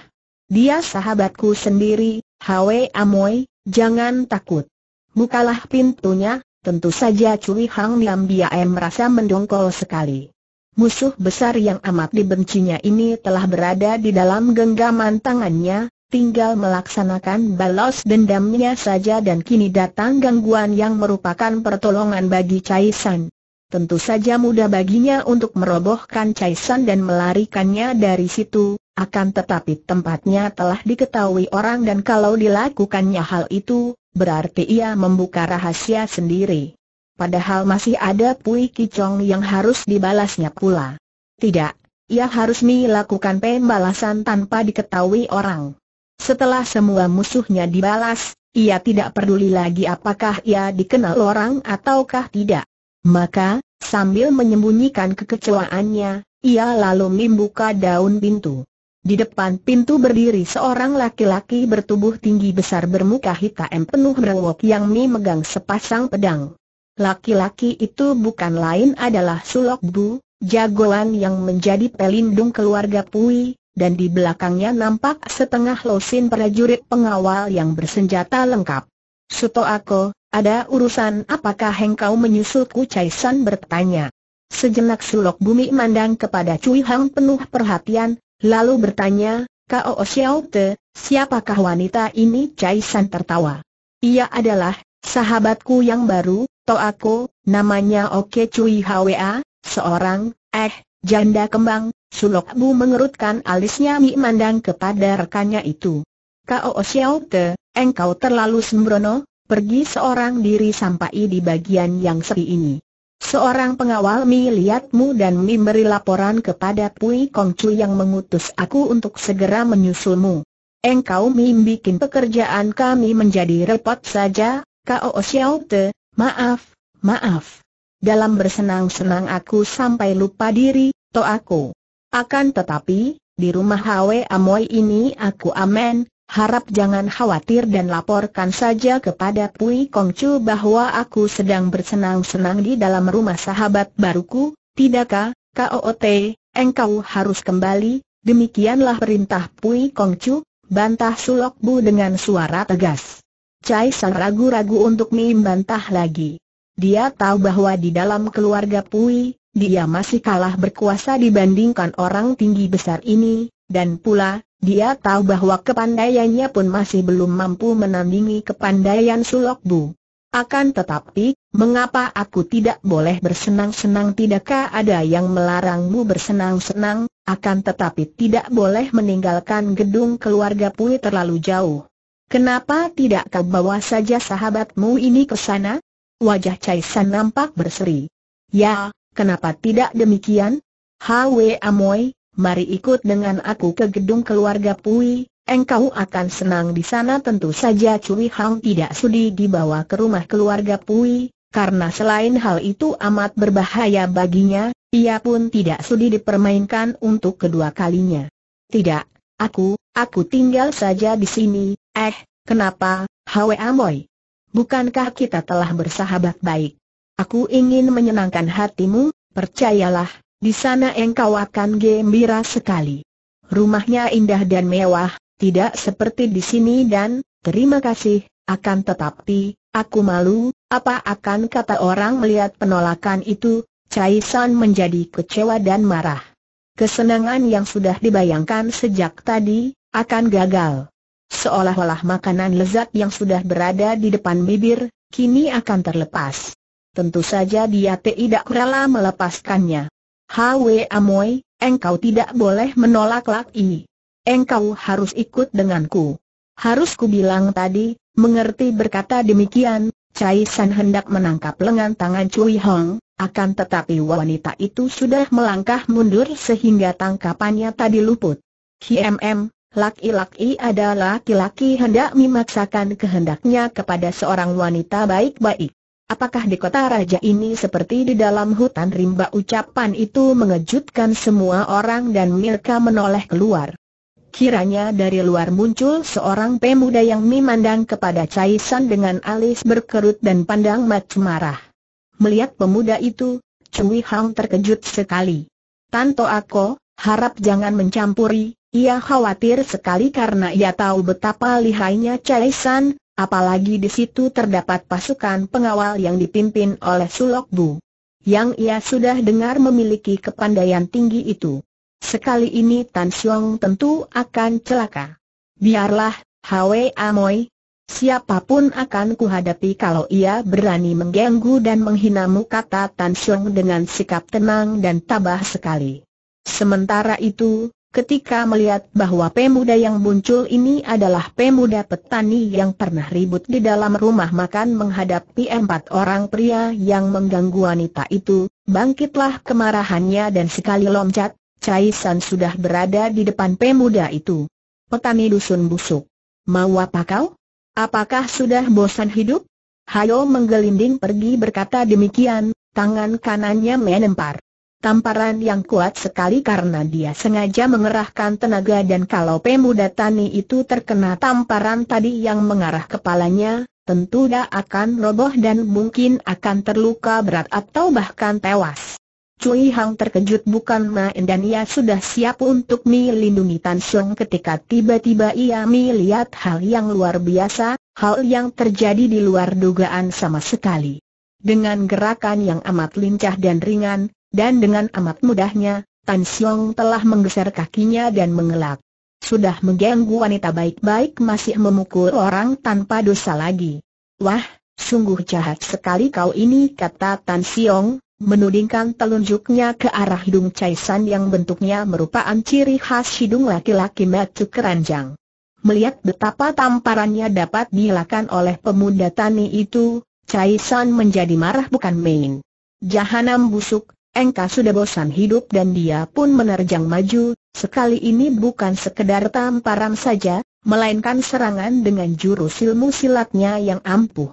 Dia sahabatku sendiri, Hwe Amoy, jangan takut. Bukalah pintunya, tentu saja Cui Hang diam Biaem merasa mendongkol sekali. Musuh besar yang amat dibencinya ini telah berada di dalam genggaman tangannya, tinggal melaksanakan balas dendamnya saja dan kini datang gangguan yang merupakan pertolongan bagi San. Tentu saja mudah baginya untuk merobohkan San dan melarikannya dari situ, akan tetapi tempatnya telah diketahui orang dan kalau dilakukannya hal itu, berarti ia membuka rahasia sendiri padahal masih ada Pui Kicong yang harus dibalasnya pula. Tidak, ia harus melakukan pembalasan tanpa diketahui orang. Setelah semua musuhnya dibalas, ia tidak peduli lagi apakah ia dikenal orang ataukah tidak. Maka, sambil menyembunyikan kekecewaannya, ia lalu membuka daun pintu. Di depan pintu berdiri seorang laki-laki bertubuh tinggi besar bermuka hitam penuh berwok yang memegang sepasang pedang. Laki-laki itu bukan lain adalah Sulok Bu, jagoan yang menjadi pelindung keluarga Pui, dan di belakangnya nampak setengah losin prajurit pengawal yang bersenjata lengkap. Suto Ako, ada urusan apakah engkau menyusulku Caisan bertanya. Sejenak Sulok Bumi mandang kepada Cui Hang penuh perhatian, lalu bertanya, Kao Xiao Te, siapakah wanita ini Caisan tertawa? Ia adalah sahabatku yang baru, To aku, namanya Oke Cui Hwa, seorang, eh, janda kembang, Sulok Bu mengerutkan alisnya Mi mandang kepada rekannya itu. Kau Xiao Te, engkau terlalu sembrono, pergi seorang diri sampai di bagian yang sepi ini. Seorang pengawal Mi lihatmu dan Mi beri laporan kepada Pui Kong Chu yang mengutus aku untuk segera menyusulmu. Engkau Mi bikin pekerjaan kami menjadi repot saja, Kao Xiao Te, Maaf, maaf. Dalam bersenang-senang aku sampai lupa diri, to aku. Akan tetapi, di rumah Hwe Amoy ini aku aman, harap jangan khawatir dan laporkan saja kepada Pui Kongcu bahwa aku sedang bersenang-senang di dalam rumah sahabat baruku, tidakkah, KOOT, engkau harus kembali, demikianlah perintah Pui Kongcu, bantah Sulok Bu dengan suara tegas. Chai Sang ragu-ragu untuk membantah lagi. Dia tahu bahwa di dalam keluarga Pui, dia masih kalah berkuasa dibandingkan orang tinggi besar ini, dan pula, dia tahu bahwa kepandaiannya pun masih belum mampu menandingi kepandaian Sulok Bu. Akan tetapi, mengapa aku tidak boleh bersenang-senang tidakkah ada yang melarangmu bersenang-senang, akan tetapi tidak boleh meninggalkan gedung keluarga Pui terlalu jauh. Kenapa tidak kau bawa saja sahabatmu ini ke sana? Wajah Cai San nampak berseri. Ya, kenapa tidak demikian? Hwe Amoy, mari ikut dengan aku ke gedung keluarga Pui, engkau akan senang di sana tentu saja Cui Hang tidak sudi dibawa ke rumah keluarga Pui, karena selain hal itu amat berbahaya baginya, ia pun tidak sudi dipermainkan untuk kedua kalinya. Tidak, aku, aku tinggal saja di sini, Eh, kenapa, Hwe Amoy? Bukankah kita telah bersahabat baik? Aku ingin menyenangkan hatimu, percayalah, di sana engkau akan gembira sekali. Rumahnya indah dan mewah, tidak seperti di sini dan, terima kasih, akan tetapi, aku malu, apa akan kata orang melihat penolakan itu, Chai San menjadi kecewa dan marah. Kesenangan yang sudah dibayangkan sejak tadi, akan gagal. Seolah-olah makanan lezat yang sudah berada di depan bibir, kini akan terlepas. Tentu saja dia tidak rela melepaskannya. Hwe Amoy, engkau tidak boleh menolak lagi. Engkau harus ikut denganku. Harus ku bilang tadi, mengerti berkata demikian, Cai San hendak menangkap lengan tangan Cui Hong, akan tetapi wanita itu sudah melangkah mundur sehingga tangkapannya tadi luput. Hmm, Laki-laki adalah laki-laki hendak memaksakan kehendaknya kepada seorang wanita baik-baik. Apakah di kota raja ini seperti di dalam hutan rimba ucapan itu mengejutkan semua orang dan Milka menoleh keluar. Kiranya dari luar muncul seorang pemuda yang memandang kepada San dengan alis berkerut dan pandang mata marah. Melihat pemuda itu, Cui Hang terkejut sekali. Tanto aku, harap jangan mencampuri, ia khawatir sekali karena ia tahu betapa lihainya Chai San, apalagi di situ terdapat pasukan pengawal yang dipimpin oleh Sulok Bu. Yang ia sudah dengar memiliki kepandaian tinggi itu. Sekali ini Tan Siong tentu akan celaka. Biarlah, Hwe Amoy, Siapapun akan kuhadapi kalau ia berani mengganggu dan menghinamu kata Tan Xiong dengan sikap tenang dan tabah sekali. Sementara itu, ketika melihat bahwa pemuda yang muncul ini adalah pemuda petani yang pernah ribut di dalam rumah makan menghadapi empat orang pria yang mengganggu wanita itu, bangkitlah kemarahannya dan sekali loncat, Cai San sudah berada di depan pemuda itu. Petani dusun busuk. Mau apa kau? Apakah sudah bosan hidup? Hayo menggelinding pergi berkata demikian, tangan kanannya menempar. Tamparan yang kuat sekali karena dia sengaja mengerahkan tenaga dan kalau pemuda tani itu terkena tamparan tadi yang mengarah kepalanya, tentu dia akan roboh dan mungkin akan terluka berat atau bahkan tewas. Cui Hang terkejut bukan main dan ia sudah siap untuk melindungi Tan Xiong ketika tiba-tiba ia melihat hal yang luar biasa, hal yang terjadi di luar dugaan sama sekali. Dengan gerakan yang amat lincah dan ringan, dan dengan amat mudahnya, Tan Xiong telah menggeser kakinya dan mengelak. Sudah mengganggu wanita baik-baik masih memukul orang tanpa dosa lagi. Wah, sungguh jahat sekali kau ini kata Tan Xiong, menudingkan telunjuknya ke arah hidung Chai San yang bentuknya merupakan ciri khas hidung laki-laki macu keranjang. Melihat betapa tamparannya dapat dilakukan oleh pemuda tani itu, Chai San menjadi marah bukan main. Jahanam busuk, Engkau sudah bosan hidup dan dia pun menerjang maju, sekali ini bukan sekedar tamparan saja, melainkan serangan dengan jurus ilmu silatnya yang ampuh.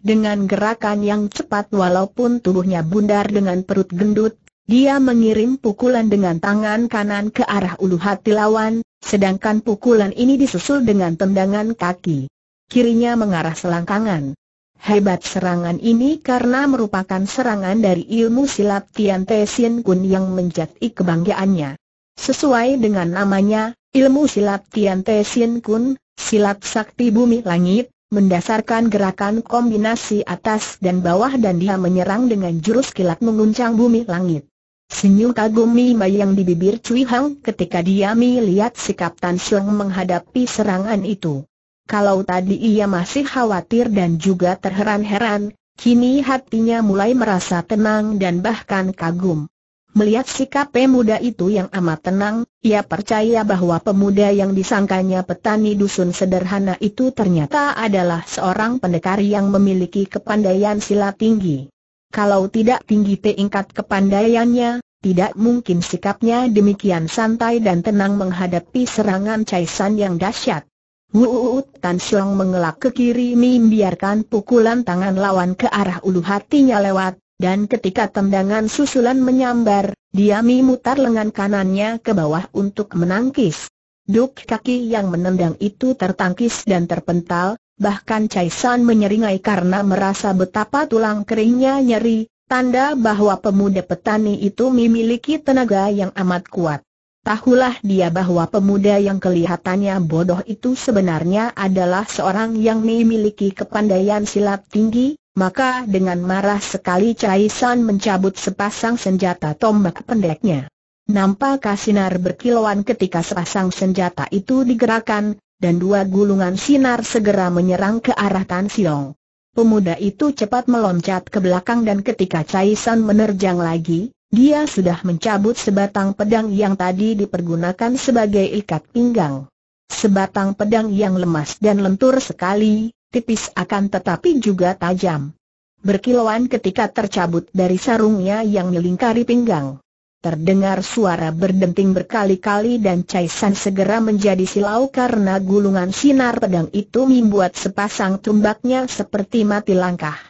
Dengan gerakan yang cepat walaupun tubuhnya bundar dengan perut gendut, dia mengirim pukulan dengan tangan kanan ke arah ulu hati lawan, sedangkan pukulan ini disusul dengan tendangan kaki. Kirinya mengarah selangkangan. Hebat serangan ini karena merupakan serangan dari ilmu silat Tian Te Sin Kun yang menjadi kebanggaannya. Sesuai dengan namanya, ilmu silat Tian Te Sin Kun, silat sakti bumi langit, mendasarkan gerakan kombinasi atas dan bawah dan dia menyerang dengan jurus kilat menguncang bumi langit. Senyum kagum Mai yang di bibir Cui Hang ketika dia melihat sikap Tan Xiong menghadapi serangan itu. Kalau tadi ia masih khawatir dan juga terheran-heran, kini hatinya mulai merasa tenang dan bahkan kagum. Melihat sikap pemuda itu yang amat tenang, ia percaya bahwa pemuda yang disangkanya petani dusun sederhana itu ternyata adalah seorang pendekar yang memiliki kepandaian silat tinggi. Kalau tidak tinggi tingkat kepandaiannya, tidak mungkin sikapnya demikian santai dan tenang menghadapi serangan Caisan yang dahsyat. Wu Tan Siong mengelak ke kiri membiarkan pukulan tangan lawan ke arah ulu hatinya lewat, dan ketika tendangan susulan menyambar, dia memutar lengan kanannya ke bawah untuk menangkis. Duk kaki yang menendang itu tertangkis dan terpental, bahkan Chai San menyeringai karena merasa betapa tulang keringnya nyeri, tanda bahwa pemuda petani itu memiliki tenaga yang amat kuat. Tahulah dia bahwa pemuda yang kelihatannya bodoh itu sebenarnya adalah seorang yang memiliki kepandaian silat tinggi, maka dengan marah sekali Chai San mencabut sepasang senjata tombak pendeknya. Nampak sinar berkilauan ketika sepasang senjata itu digerakkan, dan dua gulungan sinar segera menyerang ke arah Tan Siong. Pemuda itu cepat meloncat ke belakang dan ketika Chai San menerjang lagi, dia sudah mencabut sebatang pedang yang tadi dipergunakan sebagai ikat pinggang. Sebatang pedang yang lemas dan lentur sekali, tipis akan tetapi juga tajam. Berkilauan ketika tercabut dari sarungnya yang melingkari pinggang. Terdengar suara berdenting berkali-kali dan San segera menjadi silau karena gulungan sinar pedang itu membuat sepasang tumbaknya seperti mati langkah.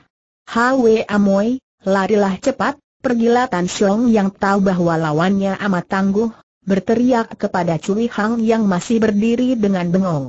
Hwe Amoy, larilah cepat, Pergilah Tan Xiong yang tahu bahwa lawannya amat tangguh, berteriak kepada Cui Hang yang masih berdiri dengan bengong.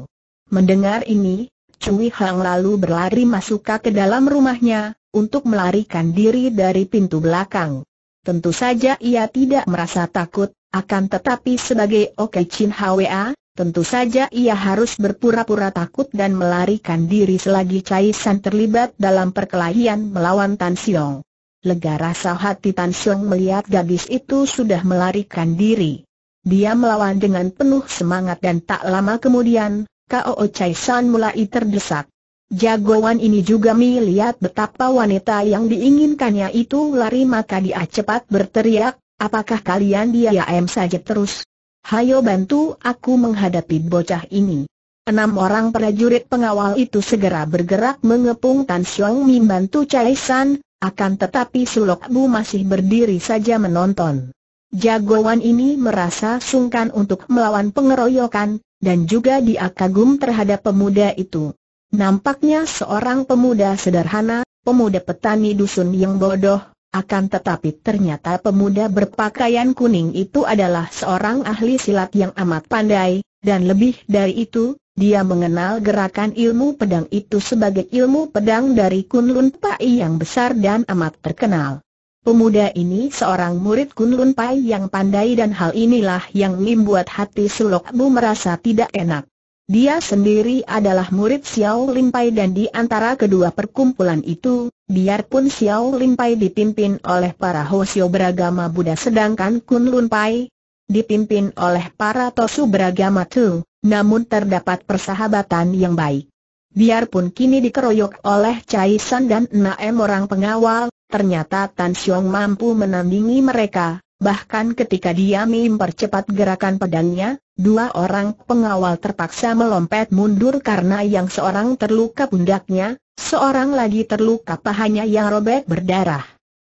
Mendengar ini, Cui Hang lalu berlari masuk ke dalam rumahnya, untuk melarikan diri dari pintu belakang. Tentu saja ia tidak merasa takut, akan tetapi sebagai Oke Chin Hwa, tentu saja ia harus berpura-pura takut dan melarikan diri selagi Cai San terlibat dalam perkelahian melawan Tan Xiong. Lega rasa hati Tan melihat gadis itu sudah melarikan diri. Dia melawan dengan penuh semangat dan tak lama kemudian, Kao Chai San mulai terdesak. Jagoan ini juga melihat betapa wanita yang diinginkannya itu lari maka dia cepat berteriak, apakah kalian dia diam saja terus? Hayo bantu aku menghadapi bocah ini. Enam orang prajurit pengawal itu segera bergerak mengepung Tan Siong membantu Chai San, akan tetapi Sulok Bu masih berdiri saja menonton. Jagoan ini merasa sungkan untuk melawan pengeroyokan, dan juga dia kagum terhadap pemuda itu. Nampaknya seorang pemuda sederhana, pemuda petani dusun yang bodoh, akan tetapi ternyata pemuda berpakaian kuning itu adalah seorang ahli silat yang amat pandai, dan lebih dari itu, dia mengenal gerakan ilmu pedang itu sebagai ilmu pedang dari Kunlun Pai yang besar dan amat terkenal. Pemuda ini seorang murid Kunlun Pai yang pandai dan hal inilah yang membuat hati Sulok Bu merasa tidak enak. Dia sendiri adalah murid Xiao Limpai dan di antara kedua perkumpulan itu, biarpun Xiao Limpai dipimpin oleh para Hoshio beragama Buddha sedangkan Kunlun Pai dipimpin oleh para Tosu beragama Tu. Namun terdapat persahabatan yang baik. Biarpun kini dikeroyok oleh Chai San dan Naem orang pengawal, ternyata Tan Xiong mampu menandingi mereka, bahkan ketika dia mempercepat gerakan pedangnya, dua orang pengawal terpaksa melompat mundur karena yang seorang terluka pundaknya, seorang lagi terluka pahanya yang robek berdarah.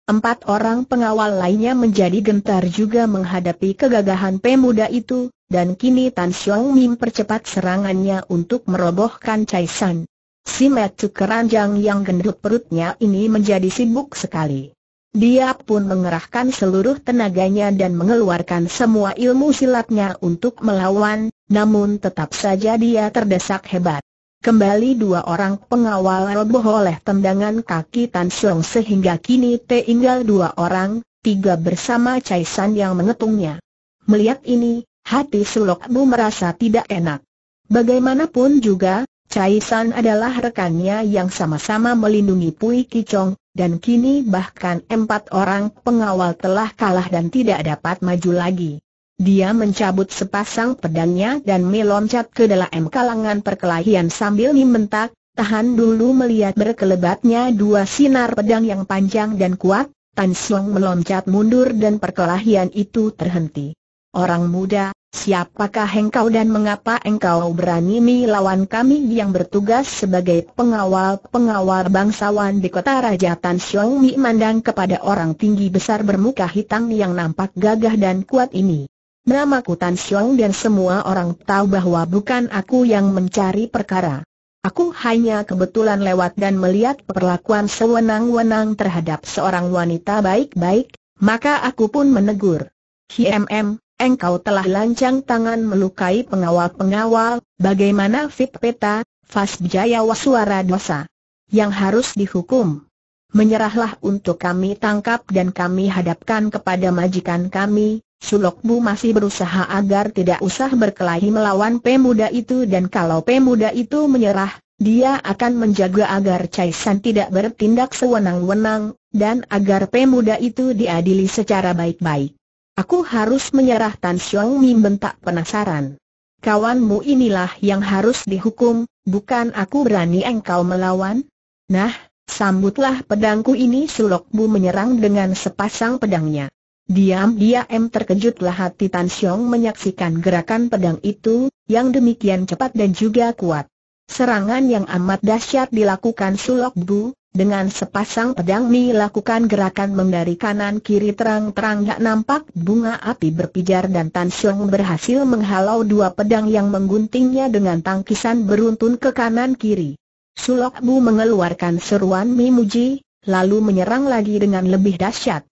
Empat orang pengawal lainnya menjadi gentar juga menghadapi kegagahan pemuda itu, dan kini Tan Xiong Mim percepat serangannya untuk merobohkan Chai San. Si Metu keranjang yang gendut perutnya ini menjadi sibuk sekali. Dia pun mengerahkan seluruh tenaganya dan mengeluarkan semua ilmu silatnya untuk melawan, namun tetap saja dia terdesak hebat. Kembali dua orang pengawal roboh oleh tendangan kaki Tan Siong sehingga kini tinggal dua orang, tiga bersama Chai San yang mengetungnya. Melihat ini, hati Sulok Bu merasa tidak enak. Bagaimanapun juga, Chai San adalah rekannya yang sama-sama melindungi Pui Kicong, dan kini bahkan empat orang pengawal telah kalah dan tidak dapat maju lagi. Dia mencabut sepasang pedangnya dan meloncat ke dalam kalangan perkelahian sambil membentak, tahan dulu melihat berkelebatnya dua sinar pedang yang panjang dan kuat, Tan Siong meloncat mundur dan perkelahian itu terhenti. Orang muda, siapakah engkau dan mengapa engkau berani melawan kami yang bertugas sebagai pengawal-pengawal bangsawan di kota Raja Tan Siong Mi mandang kepada orang tinggi besar bermuka hitam yang nampak gagah dan kuat ini. Namaku Tan Xiong dan semua orang tahu bahwa bukan aku yang mencari perkara. Aku hanya kebetulan lewat dan melihat perlakuan sewenang-wenang terhadap seorang wanita baik-baik, maka aku pun menegur. HMM, engkau telah lancang tangan melukai pengawal-pengawal, bagaimana fit peta, fas bijaya wasuara dosa. Yang harus dihukum. Menyerahlah untuk kami tangkap dan kami hadapkan kepada majikan kami, Sulokmu masih berusaha agar tidak usah berkelahi melawan pemuda itu dan kalau pemuda itu menyerah, dia akan menjaga agar Chai San tidak bertindak sewenang-wenang, dan agar pemuda itu diadili secara baik-baik. Aku harus menyerah Tan Xiong Mi bentak penasaran. Kawanmu inilah yang harus dihukum, bukan aku berani engkau melawan? Nah, sambutlah pedangku ini Sulokmu menyerang dengan sepasang pedangnya. Diam-diam terkejutlah hati Tan Xiong menyaksikan gerakan pedang itu, yang demikian cepat dan juga kuat. Serangan yang amat dahsyat dilakukan Sulok Bu, dengan sepasang pedang Mi lakukan gerakan mengdari kanan kiri terang-terang tak nampak bunga api berpijar dan Tan Xiong berhasil menghalau dua pedang yang mengguntingnya dengan tangkisan beruntun ke kanan kiri. Sulok Bu mengeluarkan seruan Mi Muji, lalu menyerang lagi dengan lebih dahsyat.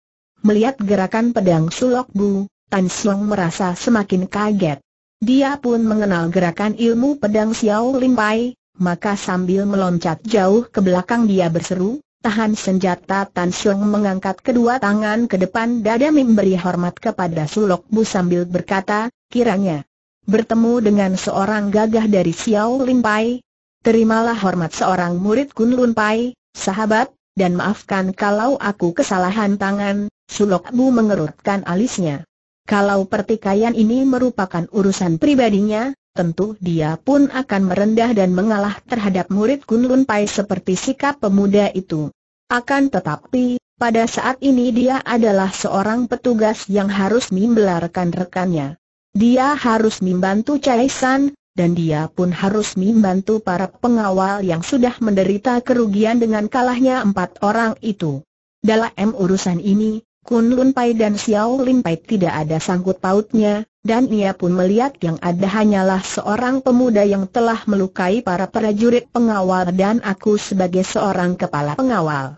Melihat gerakan pedang sulok Bu, Tan Siong merasa semakin kaget. Dia pun mengenal gerakan ilmu pedang Xiao Lim Pai, maka sambil meloncat jauh ke belakang dia berseru, tahan senjata Tan Siong mengangkat kedua tangan ke depan dada memberi hormat kepada sulok Bu sambil berkata, kiranya bertemu dengan seorang gagah dari Xiao Lim Pai, terimalah hormat seorang murid Kun Lun Pai, sahabat, dan maafkan kalau aku kesalahan tangan, Sulok Bu mengerutkan alisnya. Kalau pertikaian ini merupakan urusan pribadinya, tentu dia pun akan merendah dan mengalah terhadap murid Kunlun Pai seperti sikap pemuda itu. Akan tetapi, pada saat ini dia adalah seorang petugas yang harus membelarkan rekannya. Dia harus membantu Cai San, dan dia pun harus membantu para pengawal yang sudah menderita kerugian dengan kalahnya empat orang itu. Dalam urusan ini, Kun Lun Pai dan Xiao Lin Pai tidak ada sangkut pautnya, dan ia pun melihat yang ada hanyalah seorang pemuda yang telah melukai para prajurit pengawal dan aku sebagai seorang kepala pengawal.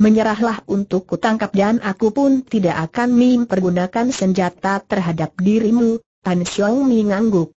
Menyerahlah untuk kutangkap dan aku pun tidak akan mempergunakan senjata terhadap dirimu, Tan Xiong mengangguk.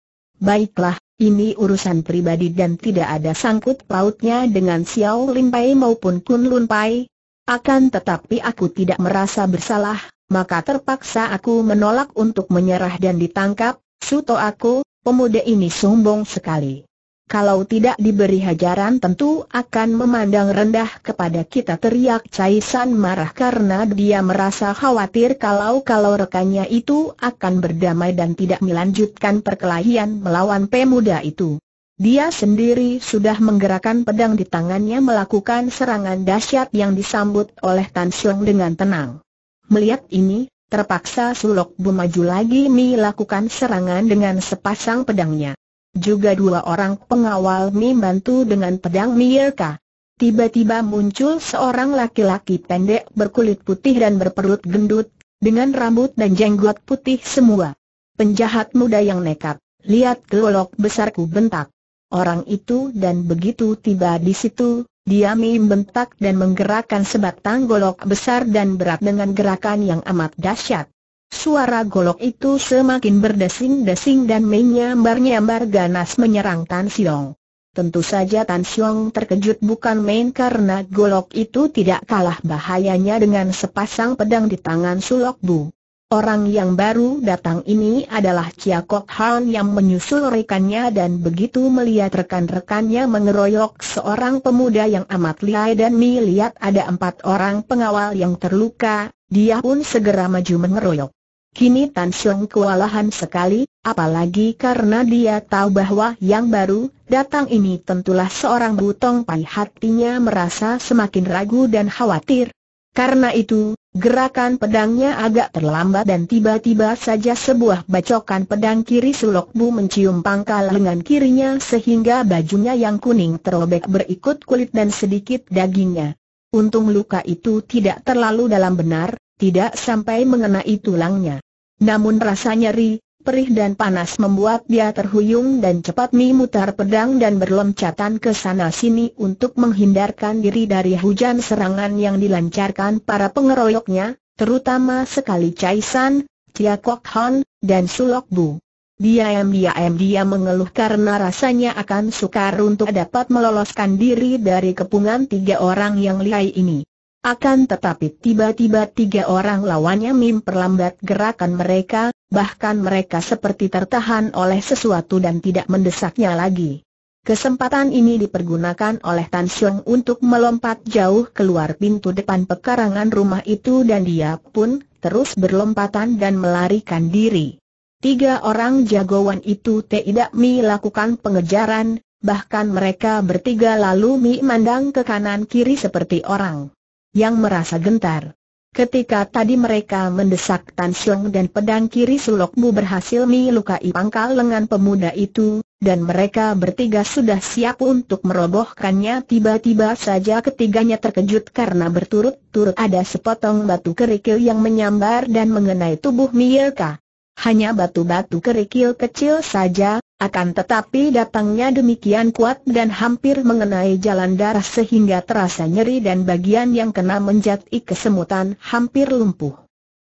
Baiklah, ini urusan pribadi dan tidak ada sangkut pautnya dengan Xiao Limpai maupun Kun Lunpai. Akan tetapi aku tidak merasa bersalah, maka terpaksa aku menolak untuk menyerah dan ditangkap, suto aku, pemuda ini sombong sekali kalau tidak diberi hajaran tentu akan memandang rendah kepada kita teriak Cai San marah karena dia merasa khawatir kalau-kalau rekannya itu akan berdamai dan tidak melanjutkan perkelahian melawan pemuda itu. Dia sendiri sudah menggerakkan pedang di tangannya melakukan serangan dahsyat yang disambut oleh Tan Siong dengan tenang. Melihat ini, terpaksa Sulok Bu lagi melakukan serangan dengan sepasang pedangnya. Juga dua orang pengawal Mi bantu dengan pedang Mierka. Tiba-tiba muncul seorang laki-laki pendek berkulit putih dan berperut gendut, dengan rambut dan jenggot putih semua. Penjahat muda yang nekat, lihat golok besarku bentak. Orang itu dan begitu tiba di situ, dia bentak dan menggerakkan sebatang golok besar dan berat dengan gerakan yang amat dahsyat. Suara golok itu semakin berdesing-desing dan menyambar-nyambar ganas menyerang Tan Siong. Tentu saja Tan Siong terkejut bukan main karena golok itu tidak kalah bahayanya dengan sepasang pedang di tangan Sulok Bu. Orang yang baru datang ini adalah Chia Kok Han yang menyusul rekannya dan begitu melihat rekan-rekannya mengeroyok seorang pemuda yang amat lihai dan melihat ada empat orang pengawal yang terluka, dia pun segera maju mengeroyok. Kini Tan kewalahan sekali, apalagi karena dia tahu bahwa yang baru datang ini tentulah seorang butong pai hatinya merasa semakin ragu dan khawatir. Karena itu, gerakan pedangnya agak terlambat dan tiba-tiba saja sebuah bacokan pedang kiri Sulok Bu mencium pangkal lengan kirinya sehingga bajunya yang kuning terobek berikut kulit dan sedikit dagingnya. Untung luka itu tidak terlalu dalam benar, tidak sampai mengenai tulangnya. Namun rasa nyeri, perih dan panas membuat dia terhuyung dan cepat memutar pedang dan berloncatan ke sana-sini untuk menghindarkan diri dari hujan serangan yang dilancarkan para pengeroyoknya, terutama sekali Chai San, Chia Kok Han, dan Sulok Bu. Diam-diam dia mengeluh karena rasanya akan sukar untuk dapat meloloskan diri dari kepungan tiga orang yang lihai ini. Akan tetapi tiba-tiba tiga orang lawannya Mim perlambat gerakan mereka, bahkan mereka seperti tertahan oleh sesuatu dan tidak mendesaknya lagi. Kesempatan ini dipergunakan oleh Tan Xiong untuk melompat jauh keluar pintu depan pekarangan rumah itu dan dia pun terus berlompatan dan melarikan diri. Tiga orang jagoan itu tidak mi lakukan pengejaran, bahkan mereka bertiga lalu mi mandang ke kanan kiri seperti orang yang merasa gentar. Ketika tadi mereka mendesak Tan Siong dan pedang kiri Sulokmu berhasil melukai pangkal lengan pemuda itu, dan mereka bertiga sudah siap untuk merobohkannya tiba-tiba saja ketiganya terkejut karena berturut-turut ada sepotong batu kerikil yang menyambar dan mengenai tubuh Mielka hanya batu-batu kerikil kecil saja, akan tetapi datangnya demikian kuat dan hampir mengenai jalan darah sehingga terasa nyeri dan bagian yang kena menjadi kesemutan hampir lumpuh.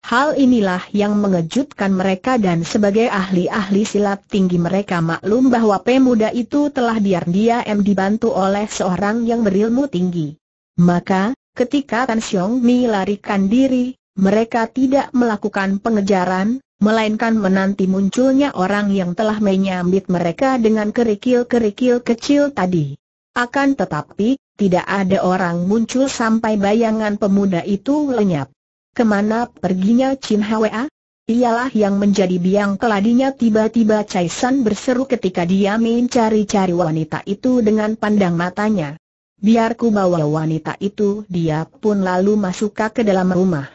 Hal inilah yang mengejutkan mereka dan sebagai ahli-ahli silat tinggi mereka maklum bahwa pemuda itu telah biar dia m dibantu oleh seorang yang berilmu tinggi. Maka, ketika Tan Xiong Mi larikan diri, mereka tidak melakukan pengejaran, melainkan menanti munculnya orang yang telah menyambit mereka dengan kerikil-kerikil kecil tadi. Akan tetapi, tidak ada orang muncul sampai bayangan pemuda itu lenyap. Kemana perginya Chin Hwa? Ialah yang menjadi biang keladinya tiba-tiba San berseru ketika dia mencari-cari wanita itu dengan pandang matanya. Biarku bawa wanita itu dia pun lalu masuk ke dalam rumah.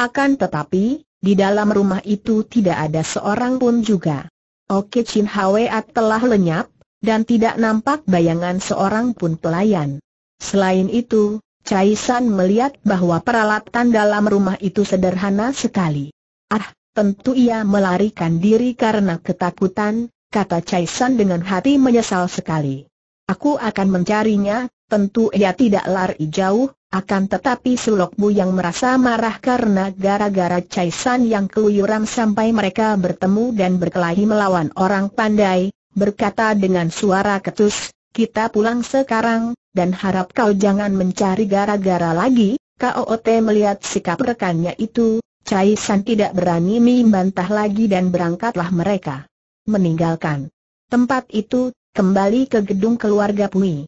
Akan tetapi, di dalam rumah itu tidak ada seorang pun juga. Oke Chin Hwa telah lenyap, dan tidak nampak bayangan seorang pun pelayan. Selain itu, Chai San melihat bahwa peralatan dalam rumah itu sederhana sekali. Ah, tentu ia melarikan diri karena ketakutan, kata Chai San dengan hati menyesal sekali. Aku akan mencarinya, tentu ia tidak lari jauh, akan tetapi Sulokbu yang merasa marah karena gara-gara Caisan yang keluyuran sampai mereka bertemu dan berkelahi melawan orang pandai, berkata dengan suara ketus, kita pulang sekarang, dan harap kau jangan mencari gara-gara lagi, KOT melihat sikap rekannya itu, Caisan tidak berani membantah lagi dan berangkatlah mereka. Meninggalkan tempat itu, kembali ke gedung keluarga Pui.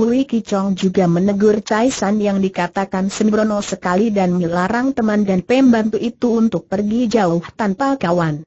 Hui Kichong juga menegur Tai San yang dikatakan sembrono sekali dan melarang teman dan pembantu itu untuk pergi jauh tanpa kawan.